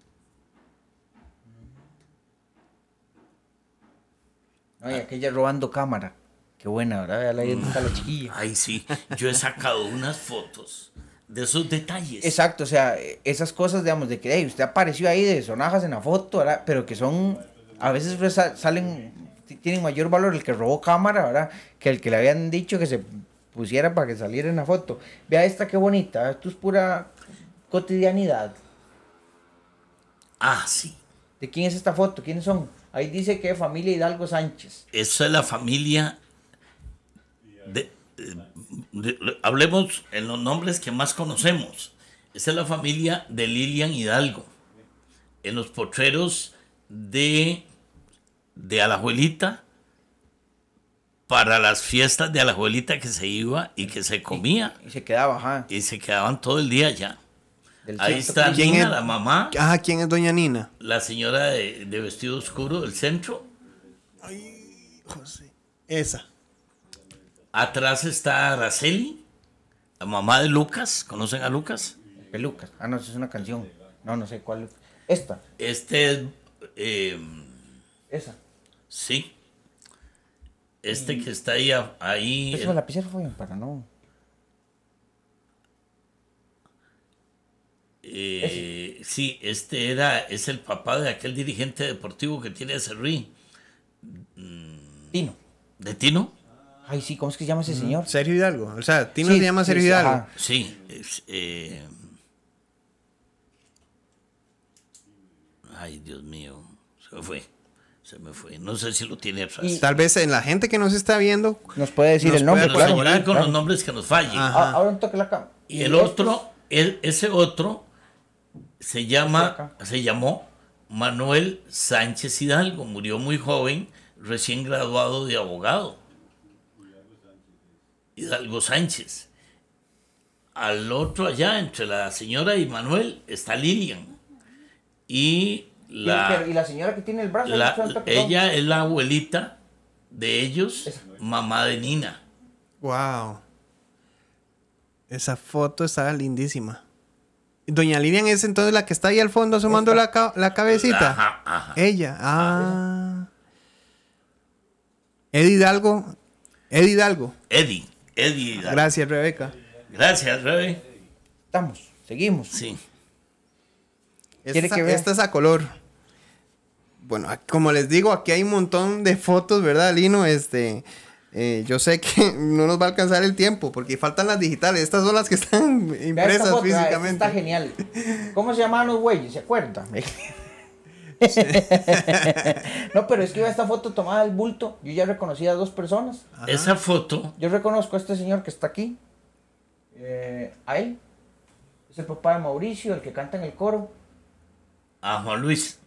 Ay, ah. aquella robando cámara. Qué buena, ¿verdad? Ahí está la mm. chiquilla. Ay, sí. Yo he sacado unas fotos de esos detalles. Exacto, o sea, esas cosas, digamos, de que usted apareció ahí de sonajas en la foto, ¿verdad? Pero que son, a veces salen, tienen mayor valor el que robó cámara, ¿verdad? Que el que le habían dicho que se pusiera para que saliera en la foto. Vea esta qué bonita, esto es pura cotidianidad. Ah, sí. ¿De quién es esta foto? ¿Quiénes son? Ahí dice que familia Hidalgo Sánchez. Esa es la familia hablemos en los nombres que más conocemos. Esa es la familia de Lilian Hidalgo. En los potreros de, de Alajuelita, para las fiestas de Alajuelita que se iba y que se comía. Y, se quedaba, Y se quedaban todo el día ya. Ahí está Nina, la mamá. Ajá, ¿quién es doña Nina? La señora de, vestido oscuro del centro. Ay, José. Esa. Atrás está Araceli, la mamá de Lucas. ¿Conocen a Lucas? De Lucas. Ah, no, es una canción. No, no sé cuál. Esta. Este es. Eh, esa. Sí. Este que está ahí. ahí Eso es la fue para no. Eh, sí, este era, es el papá de aquel dirigente deportivo que tiene ese mm. Tino. ¿De Tino? Ay, sí, ¿cómo es que se llama ese señor? Sergio Hidalgo. O sea, Tino se llama Sergio Hidalgo. Sí. Eh, ay, Dios mío. Se me fue. Se me fue. No sé si lo tiene Tal vez en la gente que nos está viendo. Nos puede decir el nombre. Puede con los nombres que nos fallen. Ah, ahora toque la cama. Y, el otro, el, ese otro se llama, se llamó Manuel Sánchez Hidalgo, murió muy joven, recién graduado de abogado. Hidalgo Sánchez. Al otro allá, entre la señora y Manuel, está Lilian. Y la, señora que tiene el brazo. ella es la abuelita de ellos, mamá de Nina. Wow. Esa foto está lindísima. Doña Lilian es entonces la que está ahí al fondo asomando la, la cabecita. Ella. Ah. ah. Hidalgo. Ed Hidalgo. Eddie. Hidalgo. Gracias, Rebeca. Gracias, Rebe. Estamos. Seguimos. Sí. Esta, que esta es a color. Bueno, como les digo, aquí hay un montón de fotos, ¿verdad, Lino? Este. Eh, yo sé que no nos va a alcanzar el tiempo porque faltan las digitales. Estas son las que están impresas foto, físicamente. Está genial. ¿Cómo se llamaban los güeyes? ¿Se acuerdan? no, pero es que iba esta foto tomada del bulto. Yo ya reconocí a dos personas. Esa foto. Yo reconozco a este señor que está aquí. Eh, a él. Es el papá de Mauricio, el que canta en el coro. A Juan Luis.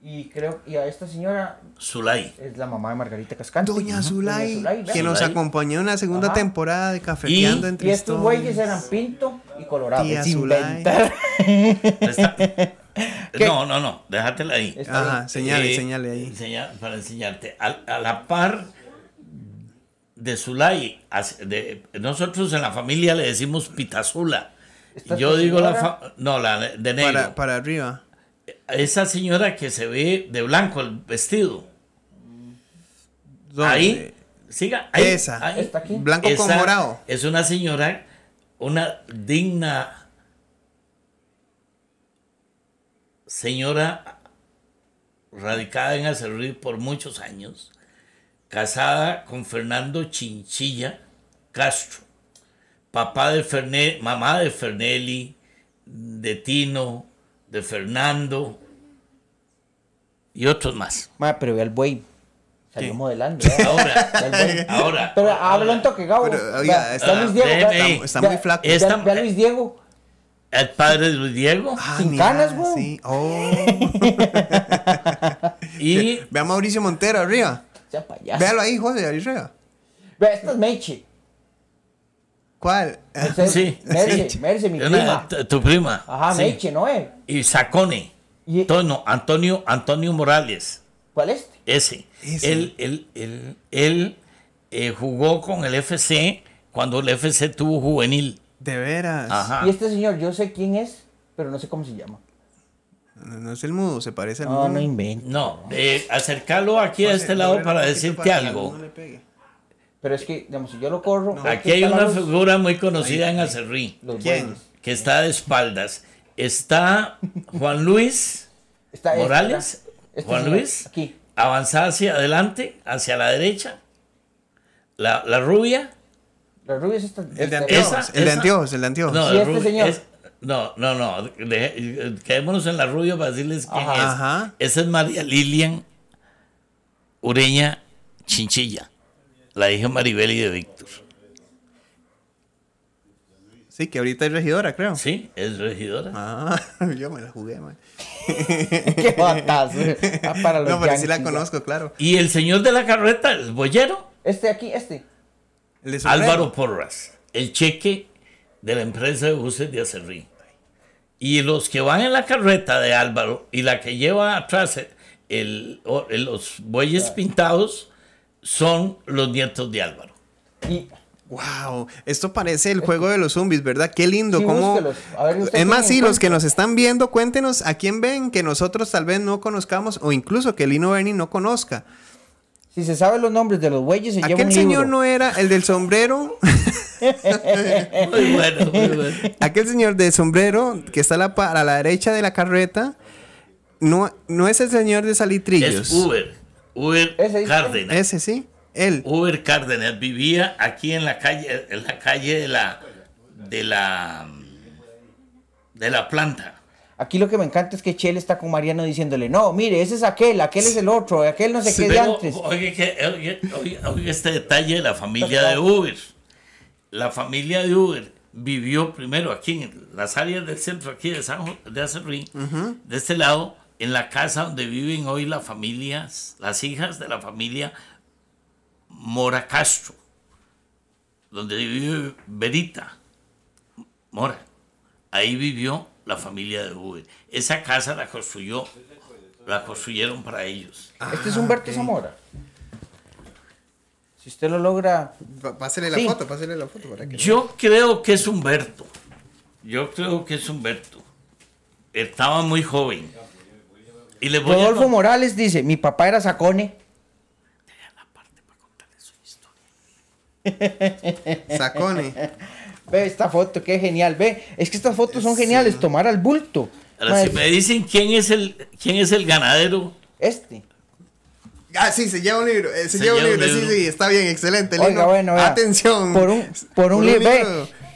Y creo, y a esta señora. Zulay. Es la mamá de Margarita Cascante. Doña Zulay. que nos acompañó en la segunda temporada de Cafeteando y, entre Y estos güeyes eran Pinto y Colorado. Tía Zulay. no, no, no. Déjatela ahí. Ajá, señale, eh, señale ahí. para enseñarte. A, la par de Zulay, nosotros en la familia le decimos Pitazula. Yo digo la. no, la de, negro. Para, para arriba esa señora que se ve de blanco el vestido. Ahí, siga. Ahí, esa. Está Blanco con morado. Es una señora, una digna señora radicada en Acerrí por muchos años, casada con Fernando Chinchilla Castro, papá de mamá de Fernelli, de Tino, de Fernando y otros más. Ma, pero ve al buey. Salió modelando. Ahora, ahora. Pero habla un toque, Gabo. está, Luis Diego. Está, muy flaco. ve, a Luis Diego. ¿El padre de Luis Diego? Ah, Sin ganas, güey. Sí. Oh. y... Ve a Mauricio Montero arriba. Véalo ahí, José, ahí arriba. Ve, esto es Meche. ¿Cuál? sí. Merce, Merce, mi prima. Eh, tu prima. Ajá, Meche, ¿no es? Y Sacone. Antonio, Antonio Morales. ¿Cuál es? Ese. Ese. Él, él, él, él eh, jugó con el FC cuando el FC tuvo juvenil. De veras. Ajá. Y este señor, yo sé quién es, pero no sé cómo se llama. No, es el mudo, se parece al no, No, no invento. Eh, no, Acércalo aquí a este lado para decirte algo. Pero es que, digamos, si yo lo corro. aquí hay una figura muy conocida en Acerrí. Que está de espaldas. Está Juan Luis este, Morales. Este Juan Luis. Aquí. Avanza hacia adelante, hacia la derecha. La, rubia. La rubia es esta. El de Antioquia. el, De el este No, no, no, no. quedémonos en la rubia para decirles que Esa es María Lilian Ureña Chinchilla la hija Maribel y de Víctor. Sí, que ahorita es regidora, creo. Sí, es regidora. Ah, yo me la jugué, man. Qué batazo. Eh. Ah, no, pero sí la conozco, claro. Y el señor de la carreta, el boyero. Este aquí, este. Álvaro Porras. El cheque de la empresa de buses de Acerrí. Y los que van en la carreta de Álvaro y la que lleva atrás los bueyes ah. pintados son los nietos de Álvaro. Y Wow, esto parece el juego de los zombies, ¿verdad? Qué lindo. es más, sí, los que nos están viendo, cuéntenos a quién ven que nosotros tal vez no conozcamos o incluso que Lino Bernie no conozca. Si se sabe los nombres de los güeyes, se Aquel señor no era el del sombrero. muy bueno, Aquel señor del sombrero que está a la, la derecha de la carreta, no, no es el señor de Salitrillos. Es Uber. Uber Cárdenas. Ese sí, él. Uber Cárdenas vivía aquí en la calle, en la calle de la de la de la planta. Aquí lo que me encanta es que Chel está con Mariano diciéndole, no, mire, ese es aquel, aquel es el otro, aquel no sé antes. Oye, este detalle de la familia de Uber. La familia de Uber vivió primero aquí en las áreas del centro, aquí de San de Acerrín, de este lado, en la casa donde viven hoy las familias, las hijas de la familia Mora Castro, donde vive Verita Mora. Ahí vivió la familia de Uber. Esa casa la construyó, la construyeron para ellos. Ah, este es Humberto Zamora. Si usted lo logra. Pásele la foto, la foto. Para que Yo creo que es Humberto. Yo creo que es Humberto. Estaba muy joven. Rodolfo Morales dice, mi papá era sacone. La parte para contarle su historia. sacone. Ve esta foto, qué genial. Ve, es que estas fotos son geniales, tomar al bulto. Ahora, si me dicen quién es el, quién es el ganadero. Este. Ah, sí, se lleva un libro. Eh, se, lleva, un libro, sí, sí, está bien, excelente. Oiga, bueno, Atención. Por un, por un, libro.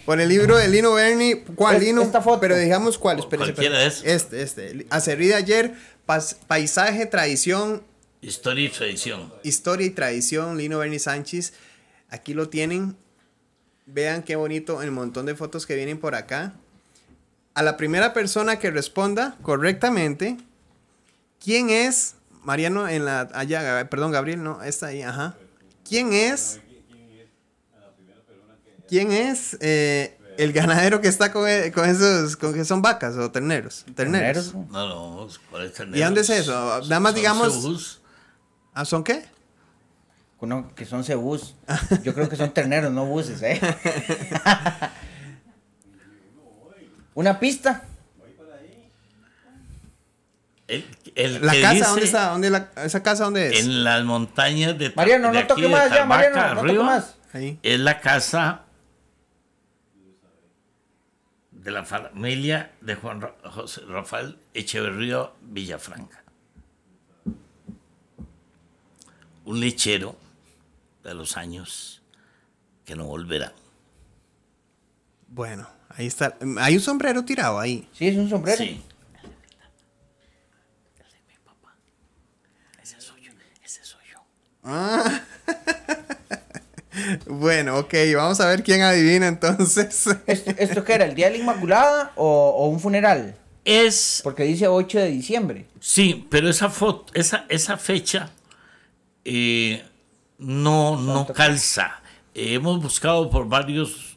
Por el libro de Lino Berni, ¿cuál Lino? Esta foto. Pero digamos cuál, espérese, Cualquiera Este, este. Acerrí de ayer, paisaje, tradición. Historia y tradición. Historia y tradición, Lino Bernie Sánchez. Aquí lo tienen. Vean qué bonito el montón de fotos que vienen por acá. A la primera persona que responda correctamente, ¿quién es? Mariano, en la. Allá, perdón, Gabriel, no, está ahí, ajá. ¿Quién es? ¿Quién es eh, el ganadero que está con, e, con esos, con que son vacas o terneros. Terneros. no, No, no, ¿cuáles terneros? ¿Y dónde es eso? Nada más digamos. Cebús? ¿Ah, son qué? que son cebús. Yo creo que son terneros, no buses, ¿eh? Una pista. El, el la casa, ¿dónde está? ¿Dónde la, ¿Esa casa dónde es? En las montañas de Mariano, no toque más, ya, Mariano, no toque más. Ahí. Es la casa de la familia de Juan José Rafael Echeverría Villafranca. Un lechero de los años que no volverá. Bueno, ahí está. Hay un sombrero tirado ahí. Sí, es un sombrero. Sí. mi papá. Ese soy yo. Ese soy yo. Ah. Bueno, ok, vamos a ver quién adivina entonces. ¿Esto, que qué era? ¿El Día de la Inmaculada o, un funeral? Es. Porque dice 8 de diciembre. Sí, pero esa foto, esa, esa fecha eh, no, no calza. Eh, hemos buscado por varios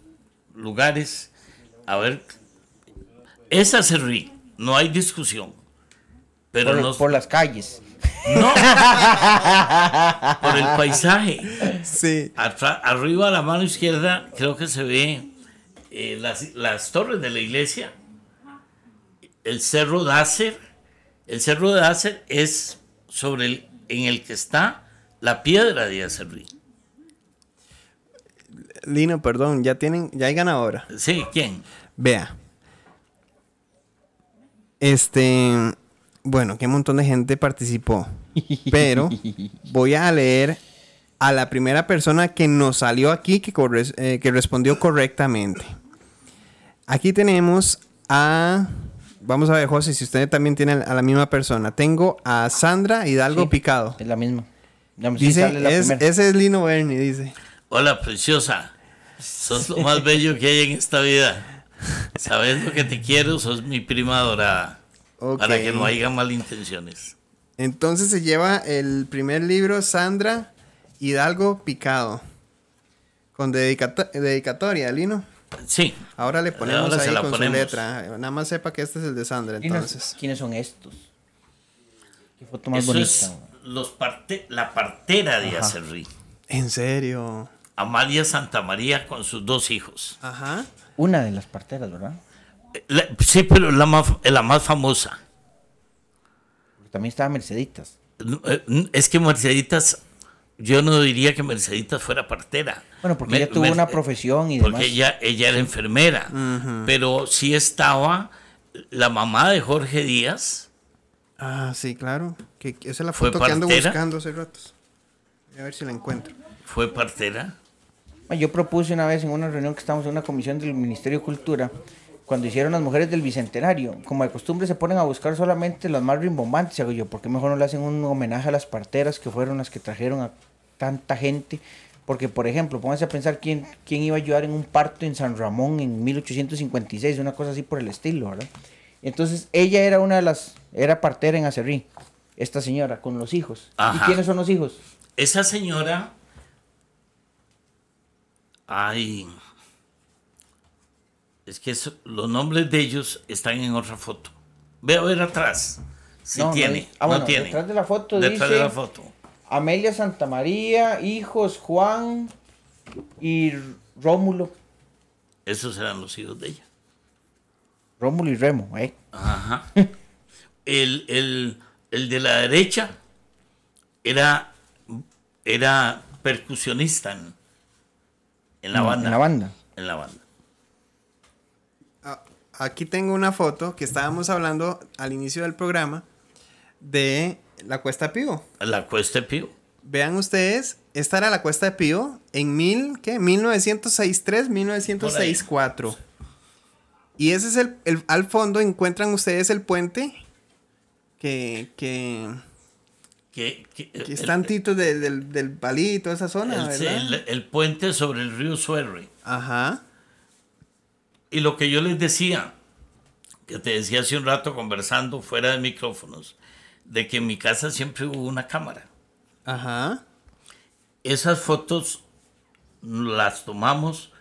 lugares. A ver. Esa se no hay discusión. Pero por las calles. No. Por el paisaje. Sí. arriba a la mano izquierda creo que se ve eh, las, torres de la iglesia, el cerro de hacer El cerro de hacer es sobre el, en el que está la piedra de Acerrí. Lino, perdón, ya tienen, ya hay ganadora. Sí, ¿quién? Vea. Este, bueno, que montón de gente participó. Pero voy a leer a la primera persona que nos salió aquí que, eh, que respondió correctamente. Aquí tenemos a. Vamos a ver, José, si usted también tiene a la misma persona. Tengo a Sandra Hidalgo Picado. Es la misma. ese es Lino Berni, dice. Hola, preciosa. Sos lo más bello que hay en esta vida. Sabes lo que te quiero, sos mi prima dorada. Para que no haya malintenciones. Entonces se lleva el primer libro, Sandra Hidalgo Picado. Con dedicatoria, Lino. Sí. Ahora le ponemos ahí con letra. Nada más sepa que este es el de Sandra, entonces. ¿Quiénes son estos? ¿Qué foto más la partera de Acerri ¿En serio? Amalia María con sus dos hijos. Ajá. Una de las parteras, ¿verdad? sí, pero la más, la más famosa. También estaba Merceditas. Eh, es que Merceditas, yo no diría que Merceditas fuera partera. Bueno, porque ella tuvo una profesión y porque ella, ella era enfermera, pero sí estaba la mamá de Jorge Díaz. Ah, sí, claro. Que, esa es la foto que ando buscando hace ratos. A ver si la encuentro. ¿Fue partera? Yo propuse una vez en una reunión que estábamos en una comisión del Ministerio de Cultura cuando hicieron las mujeres del Bicentenario. Como de costumbre se ponen a buscar solamente las más rimbombantes, hago yo, ¿por mejor no le hacen un homenaje a las parteras que fueron las que trajeron a tanta gente? Porque, por ejemplo, pónganse a pensar quién, quién iba a ayudar en un parto en San Ramón en 1856, una cosa así por el estilo, ¿verdad? Entonces, ella era una de las, era partera en Acerrí, esta señora, con los hijos. ¿Y quiénes son los hijos? Esa señora... Ay, es que los nombres de ellos están en otra foto. Ve a ver atrás. Si tiene. Ah, no, tiene. Detrás de la foto dice, de Amelia Santamaría, hijos Juan y Rómulo. Esos eran los hijos de ella. Rómulo y Remo, ¿eh? Ajá. el, de la derecha era, era percusionista en la banda. En la banda. En la banda aquí tengo una foto que estábamos hablando al inicio del programa de la Cuesta Pío. La Cuesta de Pío. Vean ustedes, esta era la Cuesta de Pío en mil, ¿qué? 1963, 1964. Y ese es el, al fondo encuentran ustedes el puente que, que, que, que, es tantito del, del esa zona, ¿verdad? El, el, puente sobre el río Suerre. Ajá. Y lo que yo les decía, que te decía hace un rato conversando fuera de micrófonos, de que en mi casa siempre hubo una cámara. Ajá. Esas fotos las tomamos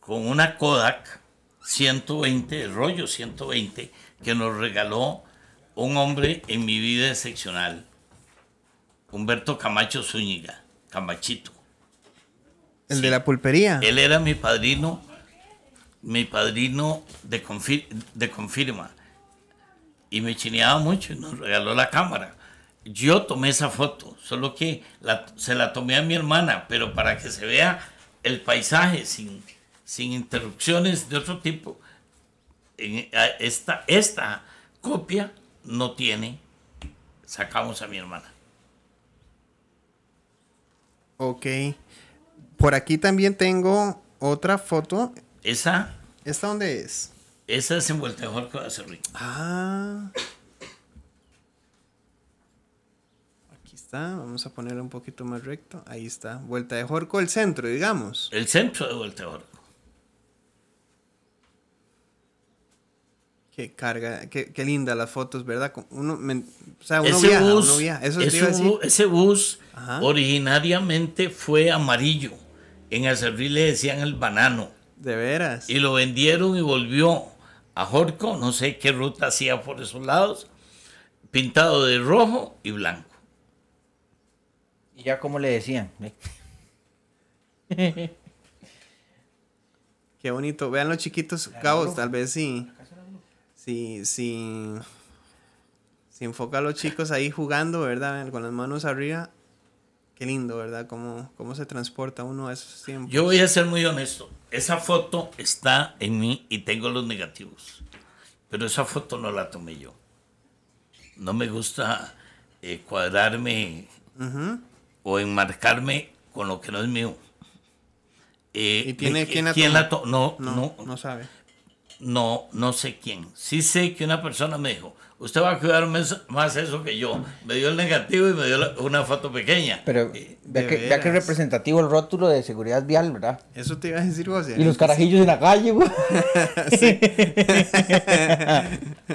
con una Kodak 120, rollo 120, que nos regaló un hombre en mi vida excepcional, Humberto Camacho Zúñiga, Camachito. El de la pulpería. Él era mi padrino mi padrino de, confirma y me chineaba mucho y nos regaló la cámara. Yo tomé esa foto, solo que se la tomé a mi hermana, pero para que se vea el paisaje sin, sin interrupciones de otro tipo. esta, esta copia no tiene, sacamos a mi hermana. Ok. Por aquí también tengo otra foto ¿Esa? ¿Esta dónde es? Esa es en Vuelta Jorco de Acerrí. Ah. Aquí está. Vamos a ponerla un poquito más recto. Ahí está. Vuelta de Jorco, el centro, digamos. El centro de Vuelta de Jorco. Qué carga, qué, linda las fotos, ¿verdad? Uno, o sea, uno ese bus, ese, bus, originariamente fue amarillo. En Acerrí le decían el banano. De veras. Y lo vendieron y volvió a Jorco, no sé qué ruta hacía por esos lados, pintado de rojo y blanco. ¿Y ya como le decían? qué bonito. Vean los chiquitos cabos, tal vez sí. Sí, sí. Si enfoca a los chicos ahí jugando, ¿verdad? Con las manos arriba. Qué lindo, ¿verdad? Cómo, cómo se transporta uno a esos tiempos. Yo voy a ser muy honesto esa foto está en mí y tengo los negativos. Pero esa foto no la tomé yo. No me gusta eh, cuadrarme o enmarcarme con lo que no es mío. Eh, ¿Y tiene quién la tomó? No, no, no, no sabe. No, no sé quién. Sí sé que una persona me dijo, usted va a cuidar más eso que yo. Me dio el negativo y me dio una foto pequeña. Pero eh, vea que, es representativo el rótulo de seguridad vial, ¿verdad? Eso te iba a decir vos. Y los carajillos en la calle, güey.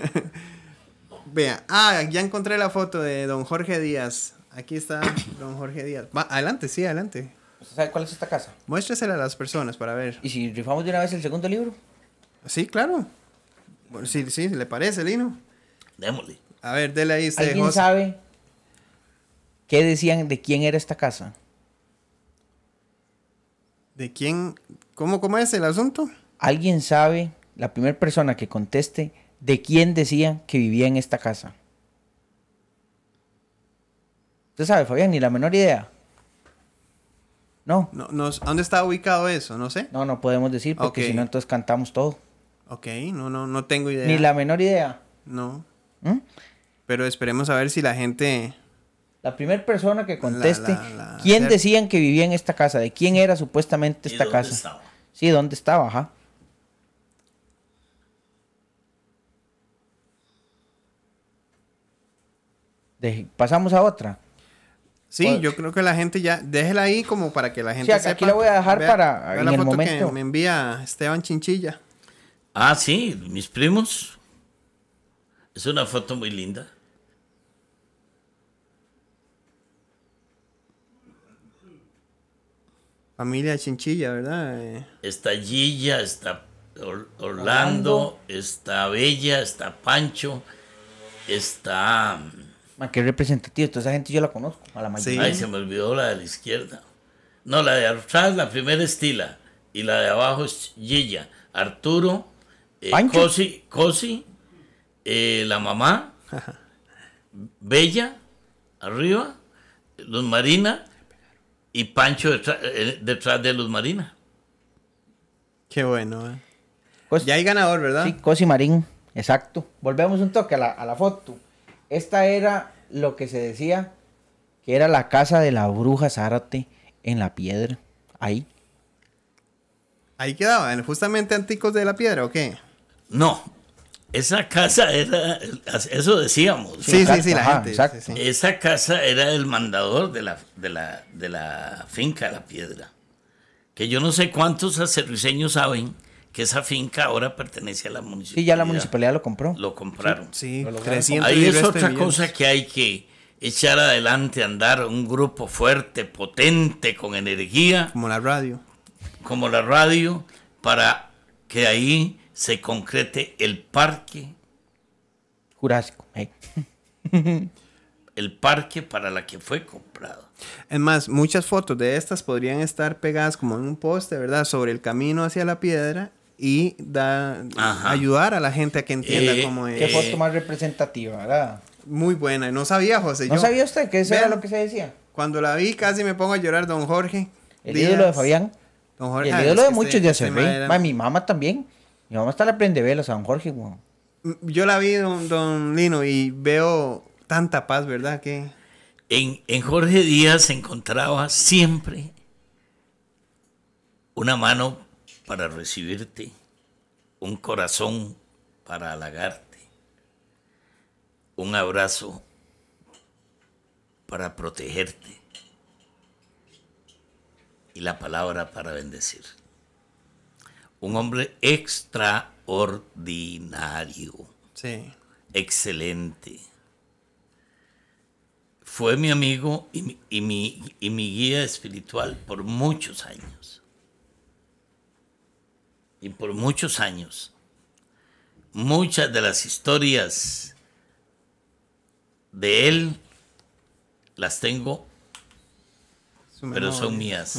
Vea, ah, ya encontré la foto de don Jorge Díaz. Aquí está don Jorge Díaz. adelante, sí, adelante. ¿Usted sabe cuál es esta casa? Muéstrasela a las personas para ver. ¿Y si rifamos de una vez el segundo libro? Sí, claro. Bueno, sí, sí, le parece, Lino. Démosle. A ver, dele ahí. Usted, ¿Alguien sabe qué decían de quién era esta casa? ¿De quién? ¿Cómo, cómo es el asunto? ¿Alguien sabe, la primera persona que conteste, de quién decían que vivía en esta casa? Usted sabe, Fabián, ni la menor idea. No. no, no ¿Dónde está ubicado eso? No sé. No, no podemos decir porque si no, entonces cantamos todo. Ok, no, no, no tengo idea. Ni la menor idea. No. ¿Mm? Pero esperemos a ver si la gente... La primera persona que conteste, ¿quién decían que vivía en esta casa? ¿De quién era supuestamente esta casa? Sí, ¿dónde estaba? Ajá. pasamos a otra. Sí, pues yo creo que la gente ya, déjela ahí como para que la gente sí, Aquí la voy a dejar para el momento. me envía Esteban Chinchilla. Ah, sí, mis primos. Es una foto muy linda. Familia Chinchilla, ¿verdad? Eh, está Gilla, está Orlando, está Bella, está Pancho, está... Mm, Man, qué representativo, toda esa gente yo la conozco, a la mayoría. Ay, se me olvidó la de la izquierda. No, la de atrás, la primera Estila y la de abajo es Gilla. Arturo, eh, Cosi, Cosi eh, la mamá, Bella, arriba, Luz Marina y Pancho eh, detrás, de Luz Marina. Qué bueno, ya hay ganador, ¿verdad? Sí, Cosi Marín, exacto. Volvemos un toque a la, foto. Esta era lo que se decía que era la casa de la bruja Zárate en la piedra. Ahí. Ahí quedaba, justamente Anticos de la Piedra, ¿o qué? No, esa casa era, eso decíamos. Sí, sí, sí, la gente. Esa casa era el mandador de la, de la, de la Piedra. Que yo no sé cuántos sacerdoteños saben que esa finca ahora pertenece a la municipalidad. Y ya la municipalidad lo compró. Lo compraron. Sí, Ahí es este otra cosa que hay que echar adelante, andar un grupo fuerte, potente, con energía. Como la radio. Como la radio, para que ahí se concrete el parque Jurásico. ¿eh? el parque para la que fue comprado. Es más, muchas fotos de estas podrían estar pegadas como en un poste, ¿verdad? Sobre el camino hacia la piedra y ayudar a la gente a que entienda eh, cómo es. Qué foto más representativa, ¿verdad? Muy buena. No sabía, José. ¿No sabía usted que eso era lo que se decía? Cuando la vi casi me pongo a llorar, don Jorge. El ídolo de Fabián. el ah, ídolo de muchos de Acerrey. Mi mamá también. Mi mamá está la prende a San Jorge, mm, Yo la vi, don, Lino, y veo tanta paz, ¿verdad? Que... En, en Jorge Díaz se encontraba siempre una mano para recibirte, un corazón para halagarte, un abrazo para protegerte y la palabra para bendecir un hombre extraordinario. Sí. Excelente. Fue mi amigo y mi, mi, guía espiritual por muchos años. Y por muchos años. Muchas de las historias de él las tengo, pero son mías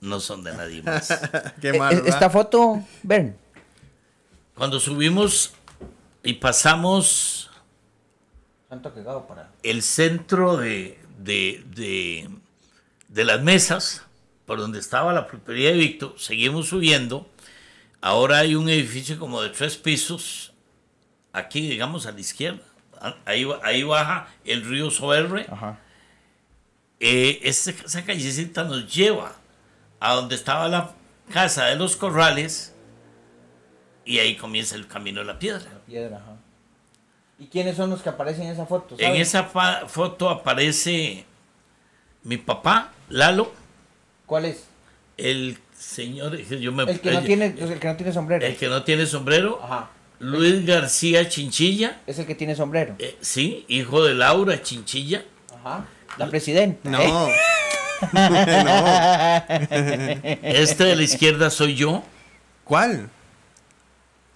no son de nadie más. Eh, eh, esta foto, ven Cuando subimos y pasamos para... el centro de, de, las mesas, por donde estaba la propiedad de Víctor, seguimos subiendo. Ahora hay un edificio como de tres pisos, aquí digamos a la izquierda. Ahí, ahí baja el río Soberre. Eh, esa callecita nos lleva a donde estaba la casa de los corrales y ahí comienza el camino de la piedra. La piedra ajá. ¿Y quiénes son los que aparecen en esa foto? En esa foto aparece mi papá, Lalo. ¿Cuál es? El señor, yo me, el, que no eh, tiene, el que no tiene sombrero. El que no tiene sombrero. Ajá. Luis García Chinchilla. Es el que tiene sombrero. Eh, sí, hijo de Laura Chinchilla. Ajá. La presidenta. No. ¿Este de la izquierda soy yo? ¿Cuál?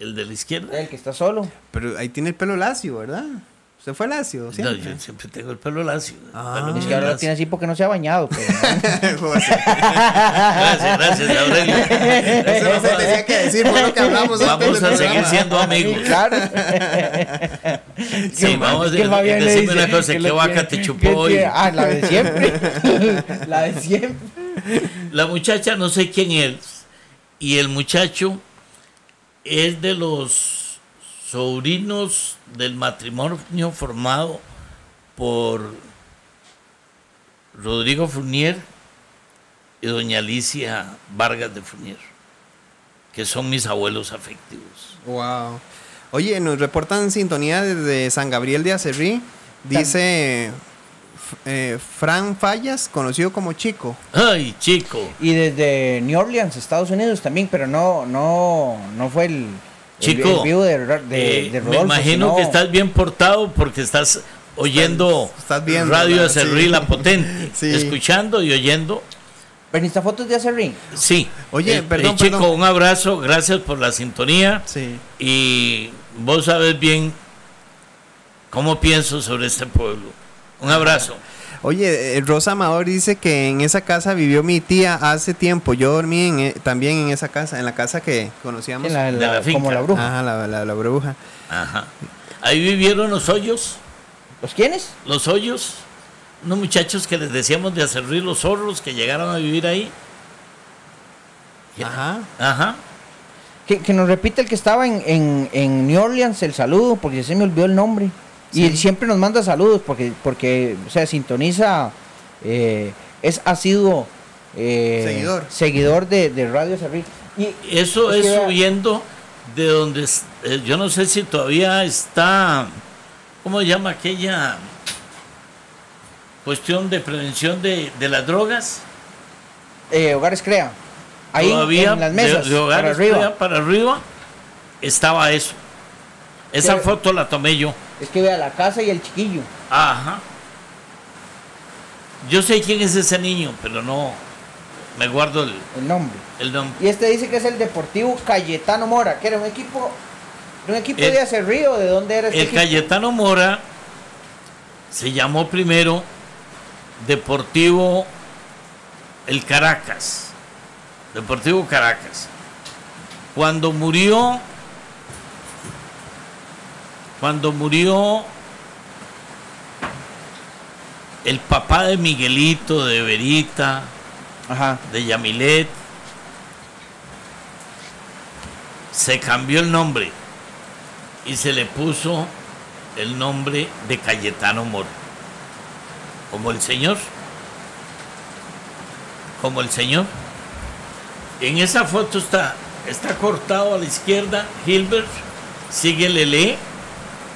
¿El de la izquierda? El que está solo. Pero ahí tiene el pelo lacio, ¿verdad? se fue lacio? No, yo siempre tengo el pelo lacio. Ah, es que ahora lo tiene así porque no se ha bañado. gracias, gracias, Aurelio. Eso no se tenía que decir por lo que hablamos Vamos a seguir siendo amigos. claro. Sí, vamos a decirme una cosa. ¿Qué vaca te chupó hoy? Ah, la de siempre. la de siempre. La muchacha no sé quién es. Y el muchacho es de los sobrinos del matrimonio formado por Rodrigo Funier y doña Alicia Vargas de Funier, que son mis abuelos afectivos. Wow. Oye, nos reportan sintonía desde San Gabriel de Acerrí. Dice eh, Fran Fallas, conocido como Chico. Ay, Chico. Y desde New Orleans, Estados Unidos también, pero no, no, no fue el, Chico, eh, me imagino que estás bien portado porque estás oyendo pues, Radio de La Potente, escuchando y oyendo. ¿Veniste fotos de Acerrín? Sí. Oye, eh, perdón, eh, Chico, un abrazo, gracias por la sintonía. Sí. Y vos sabes bien cómo pienso sobre este pueblo. Un ah. abrazo. Oye, eh, Rosa Amador dice que en esa casa vivió mi tía hace tiempo. Yo dormí eh, también en esa casa, en la casa que conocíamos. Como la bruja. Ajá, la, bruja. Ajá. Ahí vivieron los hoyos. ¿Los quiénes? Los hoyos. Unos muchachos que les decíamos de hacer los zorros que llegaron a vivir ahí. Ajá. Ajá. Que, nos repite el que estaba en, en New Orleans el saludo, porque se me olvidó el nombre. Y siempre nos manda saludos porque, porque o sintoniza, eh, es asiduo eh, seguidor, de, Radio Cerril. Y eso es, subiendo de donde, eh, yo no sé si todavía está, ¿cómo llama aquella cuestión de prevención de, las drogas? Eh, hogares Crea. Ahí en las mesas, de, hogares para arriba estaba eso esa foto la tomé yo. Es que vea la casa y el chiquillo. Ajá. Yo sé quién es ese niño, pero no. Me guardo el, el nombre. El nombre. Y este dice que es el Deportivo Cayetano Mora, que era un equipo. un equipo de Río ¿de dónde era este El Cayetano Mora se llamó primero Deportivo El Caracas. Deportivo Caracas. Cuando murió cuando murió el papá de Miguelito, de Verita, de Yamilet, se cambió el nombre y se le puso el nombre de Cayetano Moro. Como el señor. Como el señor. En esa foto está, está cortado a la izquierda Hilbert, sigue Lele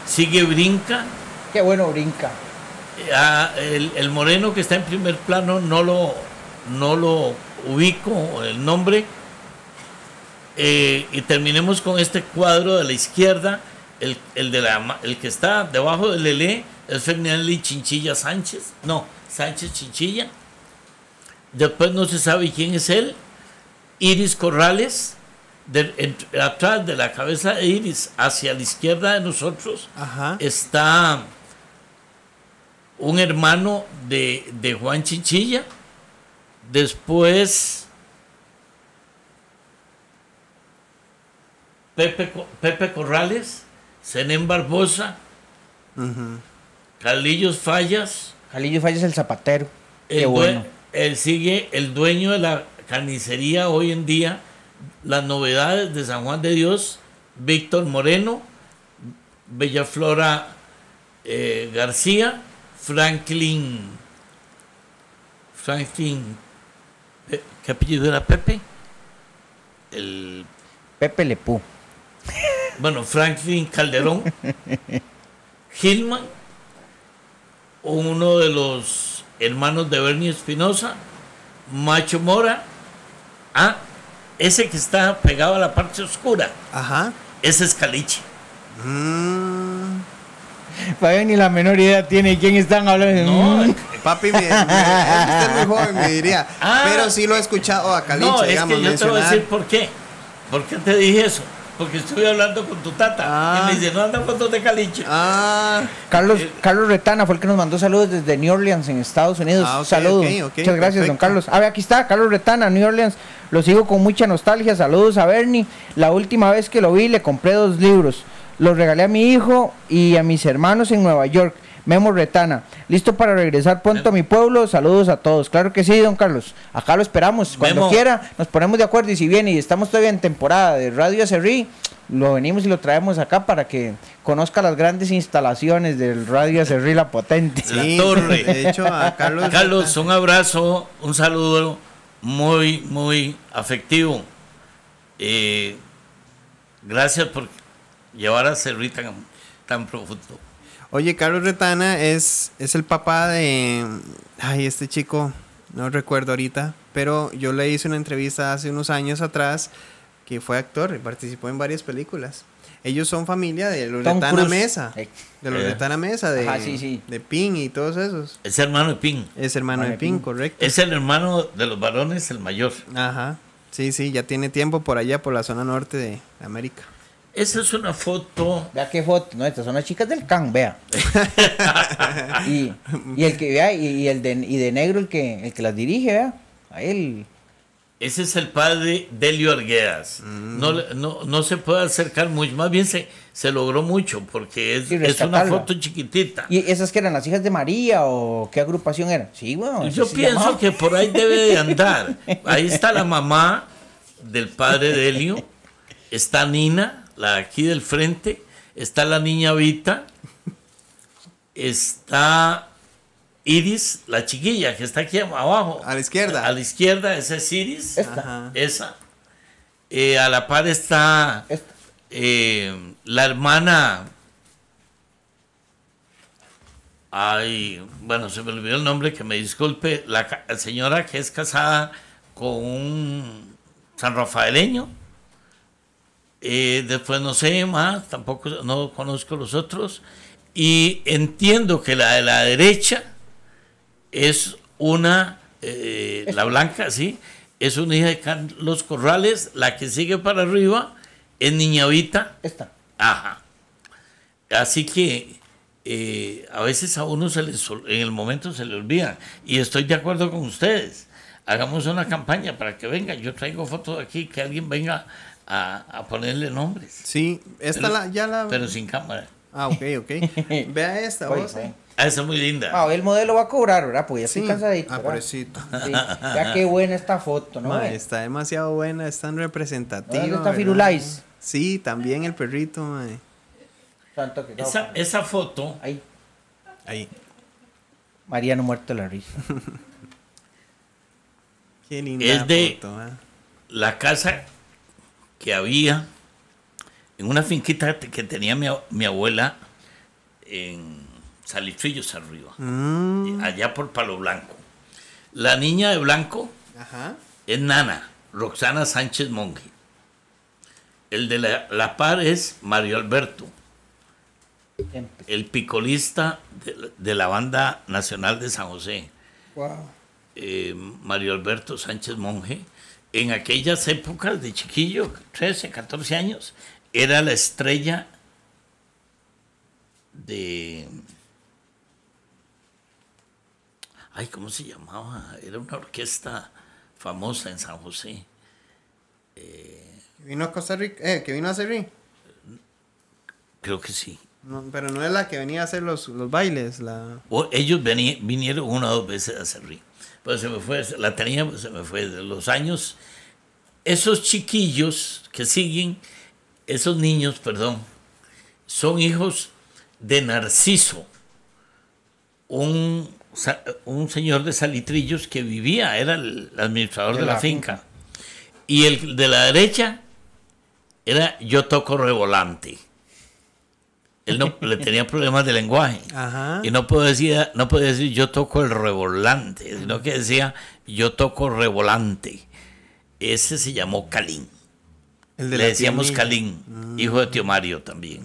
sigue Brinca. Qué bueno Brinca. Ah, el, moreno que está en primer plano no lo, no lo ubico, el nombre. Eh, y terminemos con este cuadro de la izquierda. El, de el que está debajo del Lele es Fernández Chinchilla Sánchez. No, Sánchez Chinchilla. Después no se sabe quién es él. Iris Corrales atrás de la cabeza de Iris, hacia la izquierda de nosotros, está un hermano de, Juan Chinchilla. Después, Pepe, Corrales, Zenén Barbosa, Carlillos Fallas. Carlillos Fallas el zapatero. bueno. Él sigue el dueño de la carnicería hoy en día, las novedades de San Juan de Dios, Víctor Moreno, Bellaflora eh, García, Franklin, Franklin, eh, ¿qué apellido era Pepe? El... Pepe Lepú. Bueno, Franklin Calderón, Gilman, uno de los hermanos de Bernie Espinosa, Macho Mora, ah, ese que está pegado a la parte oscura, Ajá. ese es caliche. Mm. ni la menor idea tiene quién están hablando. No, papi, me, es muy joven, me diría. Ah. pero sí lo he escuchado a Caliche. No, es que yo te voy a decir por qué. ¿Por qué te dije eso? porque estuve hablando con tu tata. Y me ah. dice, no anda fotos de Caliche. Ah. Carlos, eh, Carlos Retana fue el que nos mandó saludos desde New Orleans, en Estados Unidos. Ah, saludos. Muchas gracias, don Carlos. A ver, aquí está, Carlos Retana, New Orleans. Lo sigo con mucha nostalgia. Saludos a Bernie. La última vez que lo vi, le compré dos libros. Los regalé a mi hijo y a mis hermanos en Nueva York. Memo Retana. Listo para regresar pronto a mi pueblo. Saludos a todos. Claro que sí, don Carlos. Acá lo esperamos. Cuando quiera, nos ponemos de acuerdo. Y si viene y estamos todavía en temporada de Radio Acerrí, lo venimos y lo traemos acá para que conozca las grandes instalaciones del Radio Acerrí La Potente. La torre. De hecho, a Carlos. Carlos, un abrazo, un saludo muy, muy afectivo. Eh, gracias por llevar a Cerrí tan profundo. Oye, Carlos Retana es, es el papá de. Ay, este chico, no recuerdo ahorita, pero yo le hice una entrevista hace unos años atrás que fue actor y participó en varias películas. Ellos son familia de Loretana eh, eh. Mesa. De Loretana Mesa, de, Ping de Pin y todos esos. Es hermano de Ping. Es hermano ah, de Ping, correcto. Es el hermano de los varones, el mayor. Ajá. Sí, sí, ya tiene tiempo por allá, por la zona norte de América. Esa es una foto. Vea qué foto, no, estas son las chicas del can, vea. y, el que y, el de, negro el que, el que las dirige, vea. A él. Ese es el padre Delio Arguedas. Mm. No, no, se puede acercar mucho, más bien se, se logró mucho porque es, una foto chiquitita. ¿Y esas que eran las hijas de María o qué agrupación era? Sí, bueno. Yo pienso que por ahí debe de andar. Ahí está la mamá del padre Delio, está Nina, la aquí del frente, está la niña Vita, está Iris, la chiquilla que está aquí abajo. A la izquierda. A la izquierda, esa es Iris. Esa. Eh, a la par está eh, la hermana. Ay, bueno, se me olvidó el nombre, que me disculpe. La señora que es casada con un san eh, después no sé más, tampoco no conozco los otros. Y entiendo que la de la derecha es una, eh, la blanca, sí, es una hija de Carlos Corrales, la que sigue para arriba es Niñavita. Esta. Ajá. Así que eh, a veces a uno se en el momento se le olvida. Y estoy de acuerdo con ustedes. Hagamos una campaña para que venga. Yo traigo fotos aquí, que alguien venga a, a ponerle nombres. Sí, esta la, ya la... Pero sin cámara. Ah, ok, ok. Vea esta, vos. Ah, esa es muy linda. Ah, el modelo va a cobrar, ¿verdad? Pues ya sí. cansadito. Ah, pobrecito. Ya qué buena esta foto, ¿no? está demasiado buena, es tan representativa. está Firulais? Sí, también el perrito, mae. Esa, pues. esa, foto. Ahí. Ahí. Mariano muerto de la risa. qué linda. Es de ¿eh? la casa que había en una finquita que tenía mi, abuela en Salitrillos arriba, mm. eh, allá por Palo Blanco. La niña de blanco es Nana, Roxana Sánchez Monge. El de la, par es Mario Alberto, el picolista de, la banda nacional de San José. Eh, Mario Alberto Sánchez Monge en aquellas épocas de chiquillo, 13, 14 años, era la estrella de... Ay, ¿cómo se llamaba? Era una orquesta famosa en San José. Eh... ¿Vino a Costa Rica? Eh, ¿Que vino a Cerri? Creo que sí. pero no es la que venía a hacer los, bailes. La... ellos vinieron una o dos veces a Cerri pues se me fue, la tenía, pues se me fue de los años. Esos chiquillos que siguen, esos niños, perdón, son hijos de Narciso, un, señor de Salitrillos que vivía, era el administrador de, la, finca. finca. Y el de la derecha era Yo Toco Revolante él no le tenía problemas de lenguaje. Y no podía, decir, no decir yo toco el revolante, sino que decía yo toco revolante. Ese se llamó Calín. le decíamos Calín, mm. hijo de Tío Mario también.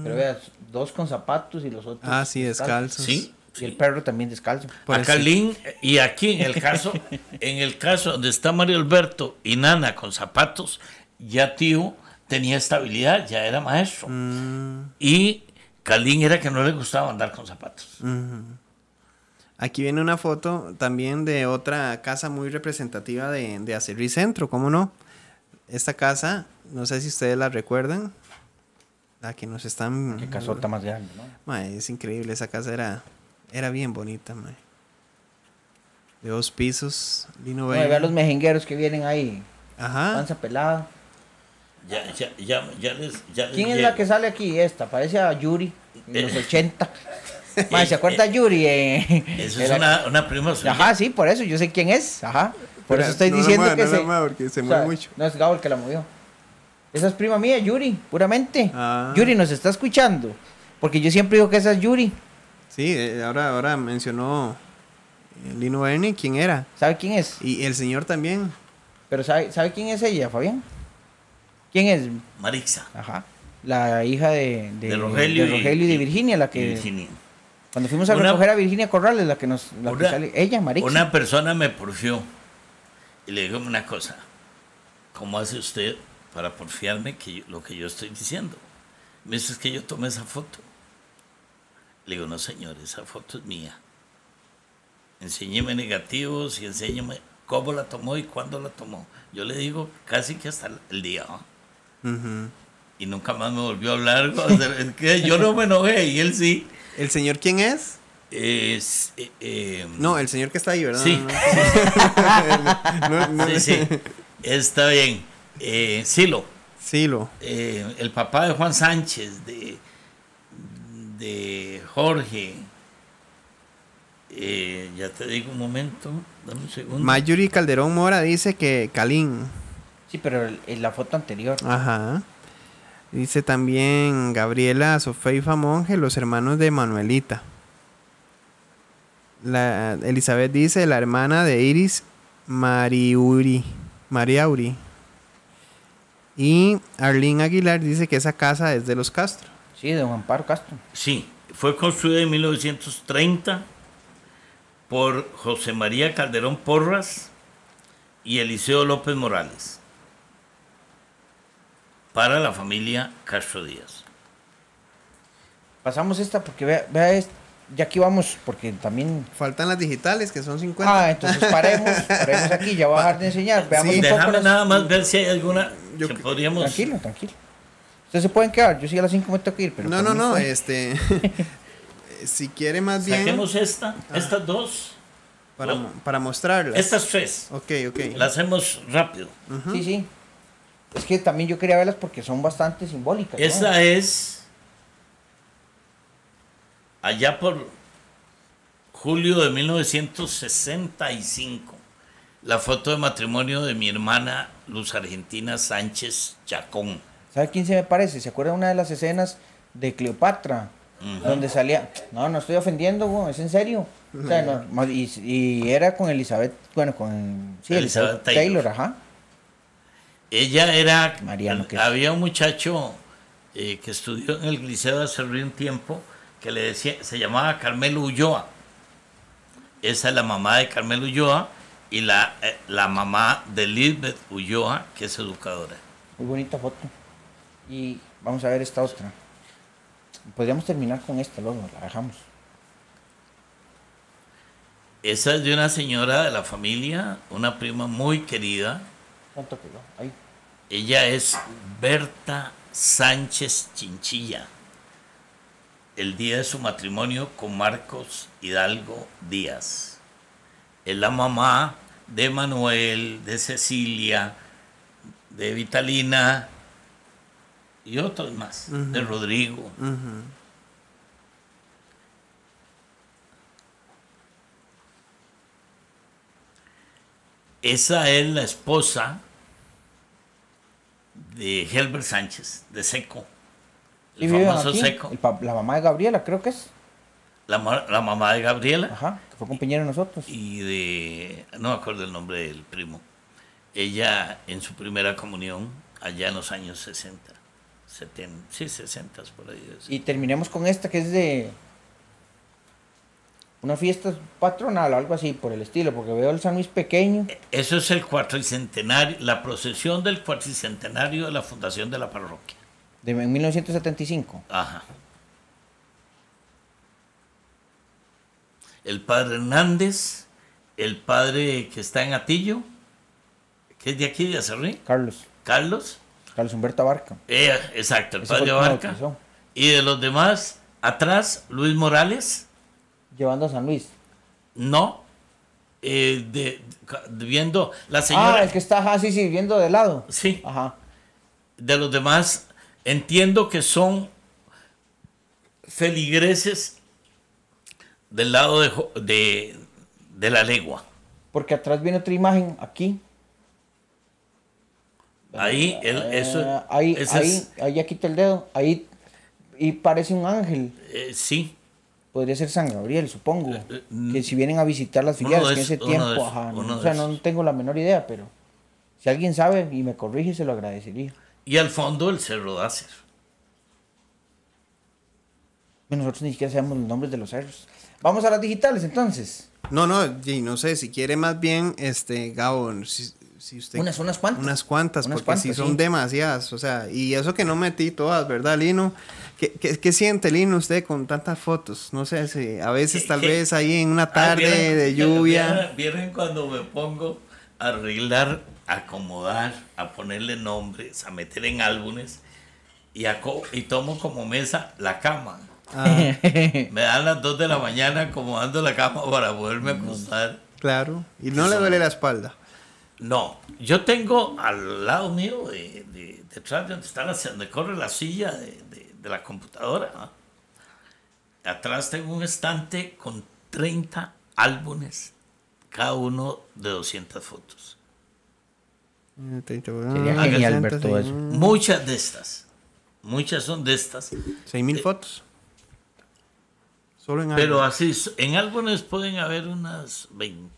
Mm. Pero veas, dos con zapatos y los otros. Ah, sí, descalzos. Sí. Y el perro también descalzo. a Calín, y aquí en el caso, en el caso donde está Mario Alberto y Nana con zapatos, ya tío tenía estabilidad, ya era maestro. Mm. Y Calín era que no le gustaba andar con zapatos. Mm-hmm. Aquí viene una foto también de otra casa muy representativa de, de Acerri Centro, ¿cómo no? Esta casa, no sé si ustedes la recuerdan, la que nos están... Qué casota más grande, es increíble, esa casa era, era bien bonita, De dos pisos, vino los mejengueros que vienen ahí. Ajá. Panza pelada. Ya, les, ¿Quién es la que sale aquí? Esta, parece a Yuri, de los 80. Eh. ¿se eh, acuerda eh. Yuri? Esa es una, prima suya. Ajá, sí, por eso, yo sé quién es, ajá. Por eso estoy diciendo que se... No porque se No, es Gabo el que la movió. Esa es prima mía, Yuri, puramente. Ah. Yuri nos está escuchando, porque yo siempre digo que esa es Yuri. Sí, ahora, ahora mencionó Lino N ¿quién era? ¿Sabe quién es? Y el señor también. Pero ¿sabe, ¿sabe quién es ella, Fabián? ¿Quién es? Marixa. Ajá. La hija de, Rogelio, y, de Virginia, la que. Virginia. Cuando fuimos a una, recoger a Virginia Corrales, la que nos. ella, Marixa. Una persona me porfió y le digo una cosa. ¿Cómo hace usted para porfiarme que lo que yo estoy diciendo? Me dice, que yo tomé esa foto. Le digo, no, señor, esa foto es mía. Enséñeme negativos y enséñeme cómo la tomó y cuándo la tomó. Yo le digo casi que hasta el día. ¿ah? Y nunca más me volvió a hablar. yo no me enojé y él sí. ¿El señor quién es? Eh, eh, no, el señor que está ahí, ¿verdad? Sí. sí, sí. Está bien. Eh, Silo. Silo. el papá de Juan Sánchez, de, de Jorge. ya te digo un momento, dame un Mayuri Calderón Mora dice que Calín. Sí, pero en la foto anterior. Ajá. Dice también Gabriela Sofeifa Monge los hermanos de Manuelita. Elizabeth dice la hermana de Iris Mariuri. Mariauri. Y Arlene Aguilar dice que esa casa es de los Castro. Sí, de Juan Castro. Sí, fue construida en 1930 por José María Calderón Porras y Eliseo López Morales para la familia Castro Díaz. Pasamos esta porque vea, vea esto. Ya aquí vamos, porque también. Faltan las digitales, que son 50. Ah, entonces paremos, paremos aquí, ya voy a dejar de enseñar. Veamos un déjame nada más ver si hay alguna que podríamos. Tranquilo, tranquilo. Ustedes se pueden quedar, yo sí a las 5 me tengo que ir, pero. No, no, no, este. si quiere más bien. Saquemos esta, ah. estas dos. Para, oh. para mostrarlas. Estas tres. Ok, ok. Las hacemos rápido. Sí, sí. Es que también yo quería verlas porque son bastante simbólicas. Esa es allá por julio de 1965, la foto de matrimonio de mi hermana Luz Argentina Sánchez Chacón. ¿Sabe quién se me parece? ¿Se acuerda una de las escenas de Cleopatra? Donde salía, no, no estoy ofendiendo, es en serio. y, era con Elizabeth, bueno, con sí, Elizabeth, Taylor, ajá ella era. Mariano, había un muchacho eh, que estudió en el liceo hace un tiempo que le decía, se llamaba Carmelo Ulloa. Esa es la mamá de Carmelo Ulloa y la, eh, la mamá de Lisbeth Ulloa, que es educadora. Muy bonita foto. Y vamos a ver esta otra. Podríamos terminar con esta, luego la dejamos. Esa es de una señora de la familia, una prima muy querida. ¿Cuánto quedó? Ahí. Ella es Berta Sánchez Chinchilla. El día de su matrimonio con Marcos Hidalgo Díaz. Es la mamá de Manuel, de Cecilia, de Vitalina y otros más, de Rodrigo. Esa es la esposa de Helbert Sánchez, de Seco. El famoso Seco. la mamá de Gabriela, creo que es. La, mamá de Gabriela. Ajá, que fue compañero de nosotros. Y de. No me acuerdo el nombre del primo. Ella, en su primera comunión, allá en los años 60, 70, sí, 60 por ahí. Y terminemos con esta que es de una fiesta patronal, o algo así por el estilo, porque veo el San Luis pequeño. Eso es el cuatricentenario, la procesión del cuatricentenario de la fundación de la parroquia. De 1975. Ajá. El padre Hernández, el padre que está en Atillo, que es de aquí de Acerrí. Carlos. Carlos. Carlos Humberto Abarca. Eh, exacto, el padre Abarca. Y de los demás, atrás, Luis Morales llevando a San Luis. No, eh, de, viendo la ah, señora. Ah, el que está, así ah, sí, viendo de lado. Sí. De los demás, entiendo que son feligreses del lado de, de, la legua. Porque atrás viene otra imagen, aquí. Ahí, el, eh, eso. Ahí, ahí, ahí, aquí el dedo. Ahí, y parece un ángel. Eh, sí podría ser San Gabriel, supongo. Eh, eh, mm. que si vienen a visitar las filiales, en ese tiempo, o sea, no, tengo la menor idea, pero si alguien sabe y me corrige, se lo agradecería. Y al fondo el Cerro hacer. Pues nosotros ni siquiera sabemos los nombres de los cerros. Vamos a las digitales entonces. No, no, y no sé, si quiere más bien, este, Gabo, si, unas, cuantas. Unas cuantas, porque si son demasiadas, o sea, y eso que no metí todas, ¿verdad, Lino? ¿Qué, qué, siente, Lino, usted con tantas fotos? No sé, si a veces tal vez ahí en una ah, tarde de lluvia... Vienen cuando me pongo a arreglar, a acomodar, a ponerle nombres, a meter en álbumes y, y tomo como mesa la cama. Ah. me dan las dos de la mañana acomodando la cama para poderme acostar. Claro, y no le duele la espalda. No, yo tengo al lado mío, de, detrás de donde, está la, corre la silla de, la computadora, ¿ah? atrás tengo un estante con 30 álbumes, cada uno de 200 fotos. Eh, Sería ah, genial ver todo eso. Mm. Muchas de estas, muchas son de estas. 6.000 mil eh, fotos. Pero así, en álbumes pueden haber unas 20,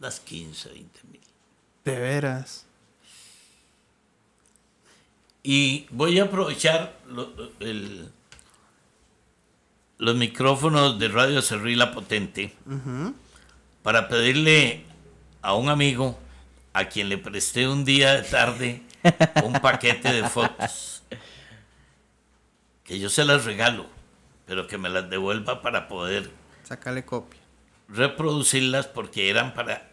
unas 15, 20 mil. De veras. Y voy a aprovechar los micrófonos de Radio Cerrila Potente para pedirle a un amigo a quien le presté un día de tarde un paquete de fotos que yo se las regalo, pero que me las devuelva para poder sacarle copia, reproducirlas porque eran para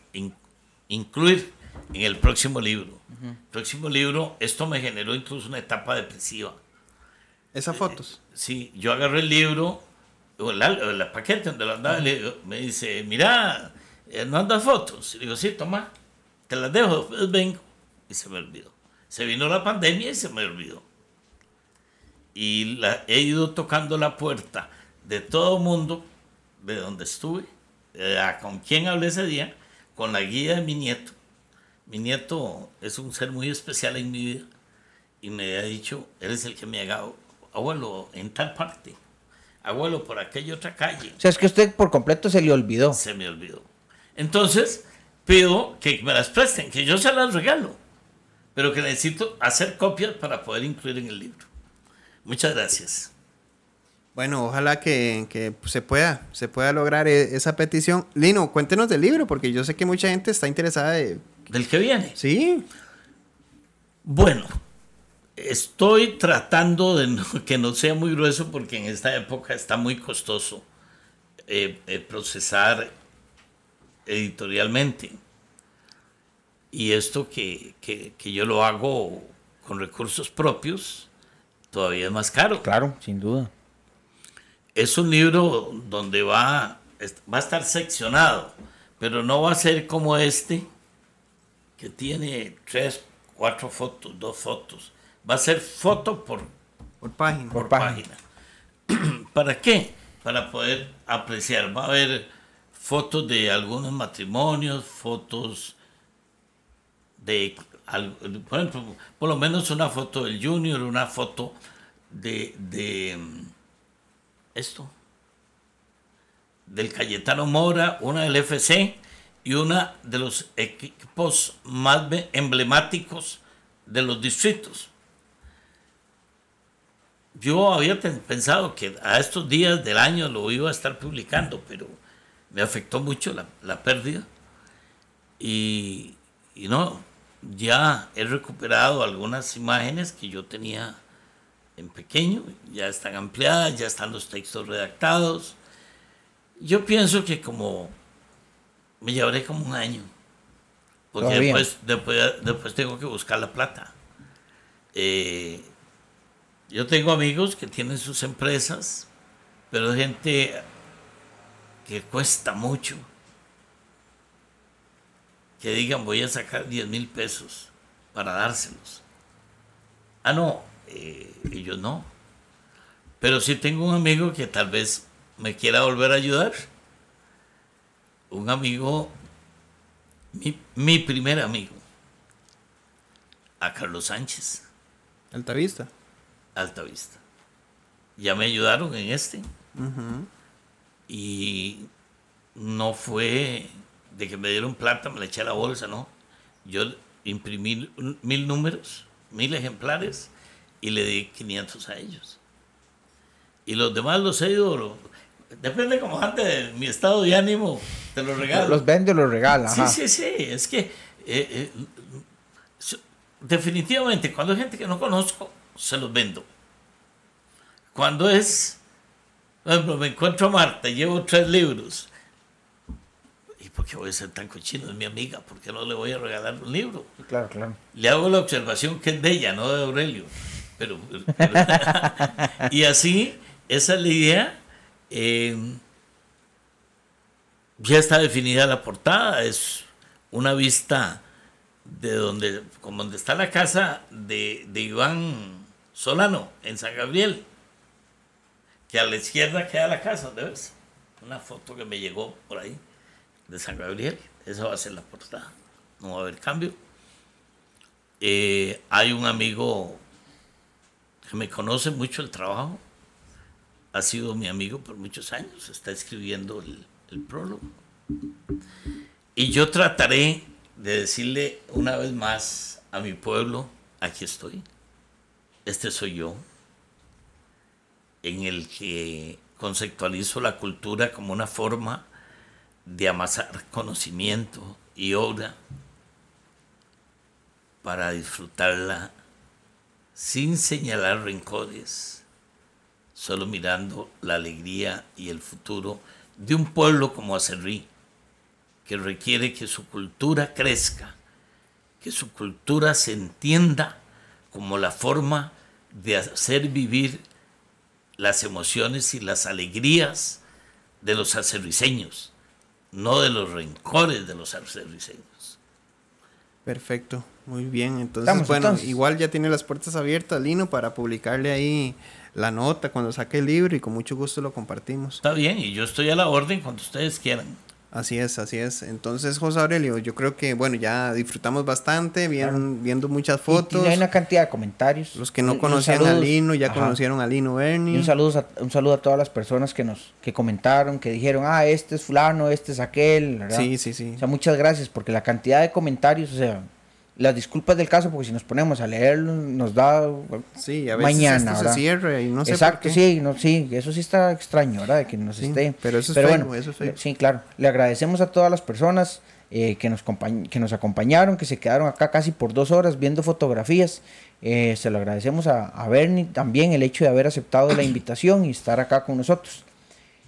incluir en el próximo libro. el próximo libro, esto me generó incluso una etapa depresiva. ¿Esas eh, fotos? sí, yo agarré el libro, o el, paquete donde lo andaba, me dice, mira, eh, no andas fotos. Y digo, sí, toma, te las dejo, pues vengo. Y se me olvidó. Se vino la pandemia y se me olvidó. Y he ido tocando la puerta de todo mundo, de donde estuve, eh, con quién hablé ese día, con la guía de mi nieto mi nieto es un ser muy especial en mi vida y me ha dicho, eres el que me ha abuelo, en tal parte, abuelo, por aquella otra calle. O sea, es que usted por completo se le olvidó. Se me olvidó. Entonces, pido que me las presten, que yo se las regalo, pero que necesito hacer copias para poder incluir en el libro. Muchas gracias. Bueno, ojalá que, pues, se pueda, se pueda lograr e, esa petición. Lino, cuéntenos del libro, porque yo sé que mucha gente está interesada de del que viene. Sí. Bueno, estoy tratando de que no sea muy grueso porque en esta época está muy costoso eh, eh, procesar editorialmente. Y esto que, que, yo lo hago con recursos propios, todavía es más caro. Claro, sin duda. Es un libro donde va, va a estar seccionado, pero no va a ser como este, que tiene tres, cuatro fotos, dos fotos. Va a ser foto por, página. Por, ¿Para qué? Para poder apreciar. Va a haber fotos de algunos matrimonios, fotos de, por por lo menos una foto del junior, una foto de, de mm, esto, del Cayetano Mora, una del FC, y uno de los equipos más emblemáticos de los distritos. Yo había pensado que a estos días del año lo iba a estar publicando, pero me afectó mucho la, pérdida. Y, y, no, ya he recuperado algunas imágenes que yo tenía en pequeño, ya están ampliadas, ya están los textos redactados. Yo pienso que como me llevaré como un año. Porque después, después, tengo que buscar la plata. Eh, yo tengo amigos que tienen sus empresas, pero gente que cuesta mucho. Que digan, voy a sacar 10 mil pesos para dárselos. Ah, no, eh, ellos no. Pero sí tengo un amigo que tal vez me quiera volver a ayudar un amigo, mi, mi primer amigo, a Carlos Sánchez. Altavista. Altavista. Ya me ayudaron en este. Y no fue de que me dieron plata, me la eché a la bolsa, no. Yo imprimí mil números, mil ejemplares y le di 500 a ellos. Y los demás los he ido depende como antes de mi estado de ánimo, te los regalo. Los vende o los regala. Sí, sí, sí, es que eh, eh, definitivamente cuando hay gente que no conozco, se los vendo. Cuando es, por ejemplo, me encuentro a Marta, llevo tres libros. ¿Y por qué voy a ser tan cochino? Es mi amiga, ¿por qué no le voy a regalar un libro? Claro, claro. Le hago la observación que es de ella, no de Aurelio. y así, esa es la idea eh, ya está definida la portada, es una vista de donde, como donde está la casa de, de Iván Solano, en San Gabriel, que a la izquierda queda la casa, ¿de Una foto que me llegó por ahí, de San Gabriel, esa va a ser la portada, no va a haber cambio. Eh, hay un amigo que me conoce mucho el trabajo, ha sido mi amigo por muchos años, está escribiendo el, prólogo. Y yo trataré de decirle una vez más a mi pueblo, aquí estoy, este soy yo, en el que conceptualizo la cultura como una forma de amasar conocimiento y obra para disfrutarla sin señalar rencores solo mirando la alegría y el futuro de un pueblo como Acerrí, que requiere que su cultura crezca, que su cultura se entienda como la forma de hacer vivir las emociones y las alegrías de los acerriseños, no de los rencores de los acerriseños. Perfecto, muy bien. Entonces, bueno, igual ya tiene las puertas abiertas, Lino, para publicarle ahí la nota cuando saque el libro y con mucho gusto lo compartimos. Está bien, y yo estoy a la orden cuando ustedes quieran. Así es, así es. Entonces, José Aurelio, yo creo que, bueno, ya disfrutamos bastante, viendo muchas fotos. Y, hay una cantidad de comentarios. Los que no conocían a Lino, ya conocieron a Lino Berni. un saludo, un saludo a todas las personas que nos que comentaron, que dijeron, ah, este es fulano, este es aquel, Sí, sí, sí. O sea, muchas gracias, porque la cantidad de comentarios, o sea, las disculpas del caso, porque si nos ponemos a leer nos da sí, a veces mañana. se cierre y no Exacto, sí, no, sí, eso sí está extraño, ¿verdad? De que nos esté. Pero eso es bueno, eso es Sí, claro. Le agradecemos a todas las personas eh, que, nos que nos acompañaron, que se quedaron acá casi por dos horas viendo fotografías. Eh, se lo agradecemos a, a Bernie también el hecho de haber aceptado la invitación y estar acá con nosotros.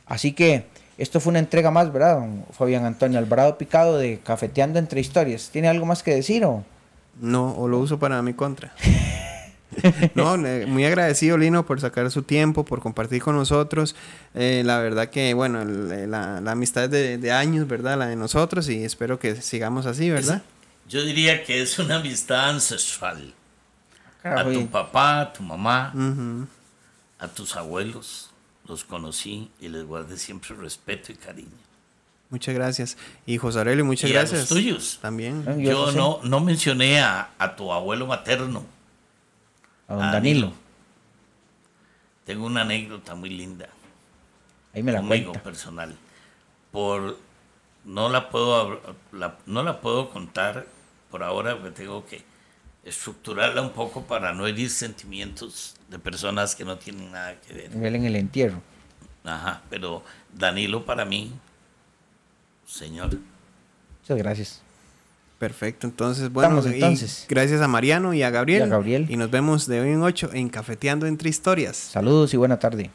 Así que. Esto fue una entrega más, ¿verdad, Fabián Antonio Alvarado Picado de Cafeteando entre Historias? ¿Tiene algo más que decir o? No, o lo uso para mi contra. no, muy agradecido Lino por sacar su tiempo, por compartir con nosotros. Eh, la verdad que, bueno, eh, la, amistad de, de, años, ¿verdad? La de nosotros y espero que sigamos así, ¿verdad? yo diría que es una amistad ancestral. Ah, a tu papá, a tu mamá, a tus abuelos, los conocí y les guardé siempre respeto y cariño. Muchas gracias. Y José Aurelio, muchas gracias. A los tuyos. También. Ah, yo, no, no mencioné a, a, tu abuelo materno. A don Danilo. Tengo una anécdota muy linda. Ahí me la Conmigo cuenta. personal. Por no la puedo no la puedo contar por ahora, porque tengo que estructurarla un poco para no herir sentimientos de personas que no tienen nada que ver. en el entierro. Ajá, pero Danilo para mí Señor. Muchas gracias. Perfecto, entonces, bueno, entonces. gracias a Mariano y a, Gabriel, y Gabriel. Y nos vemos de hoy en 8 en Cafeteando entre Historias. Saludos y buena tarde.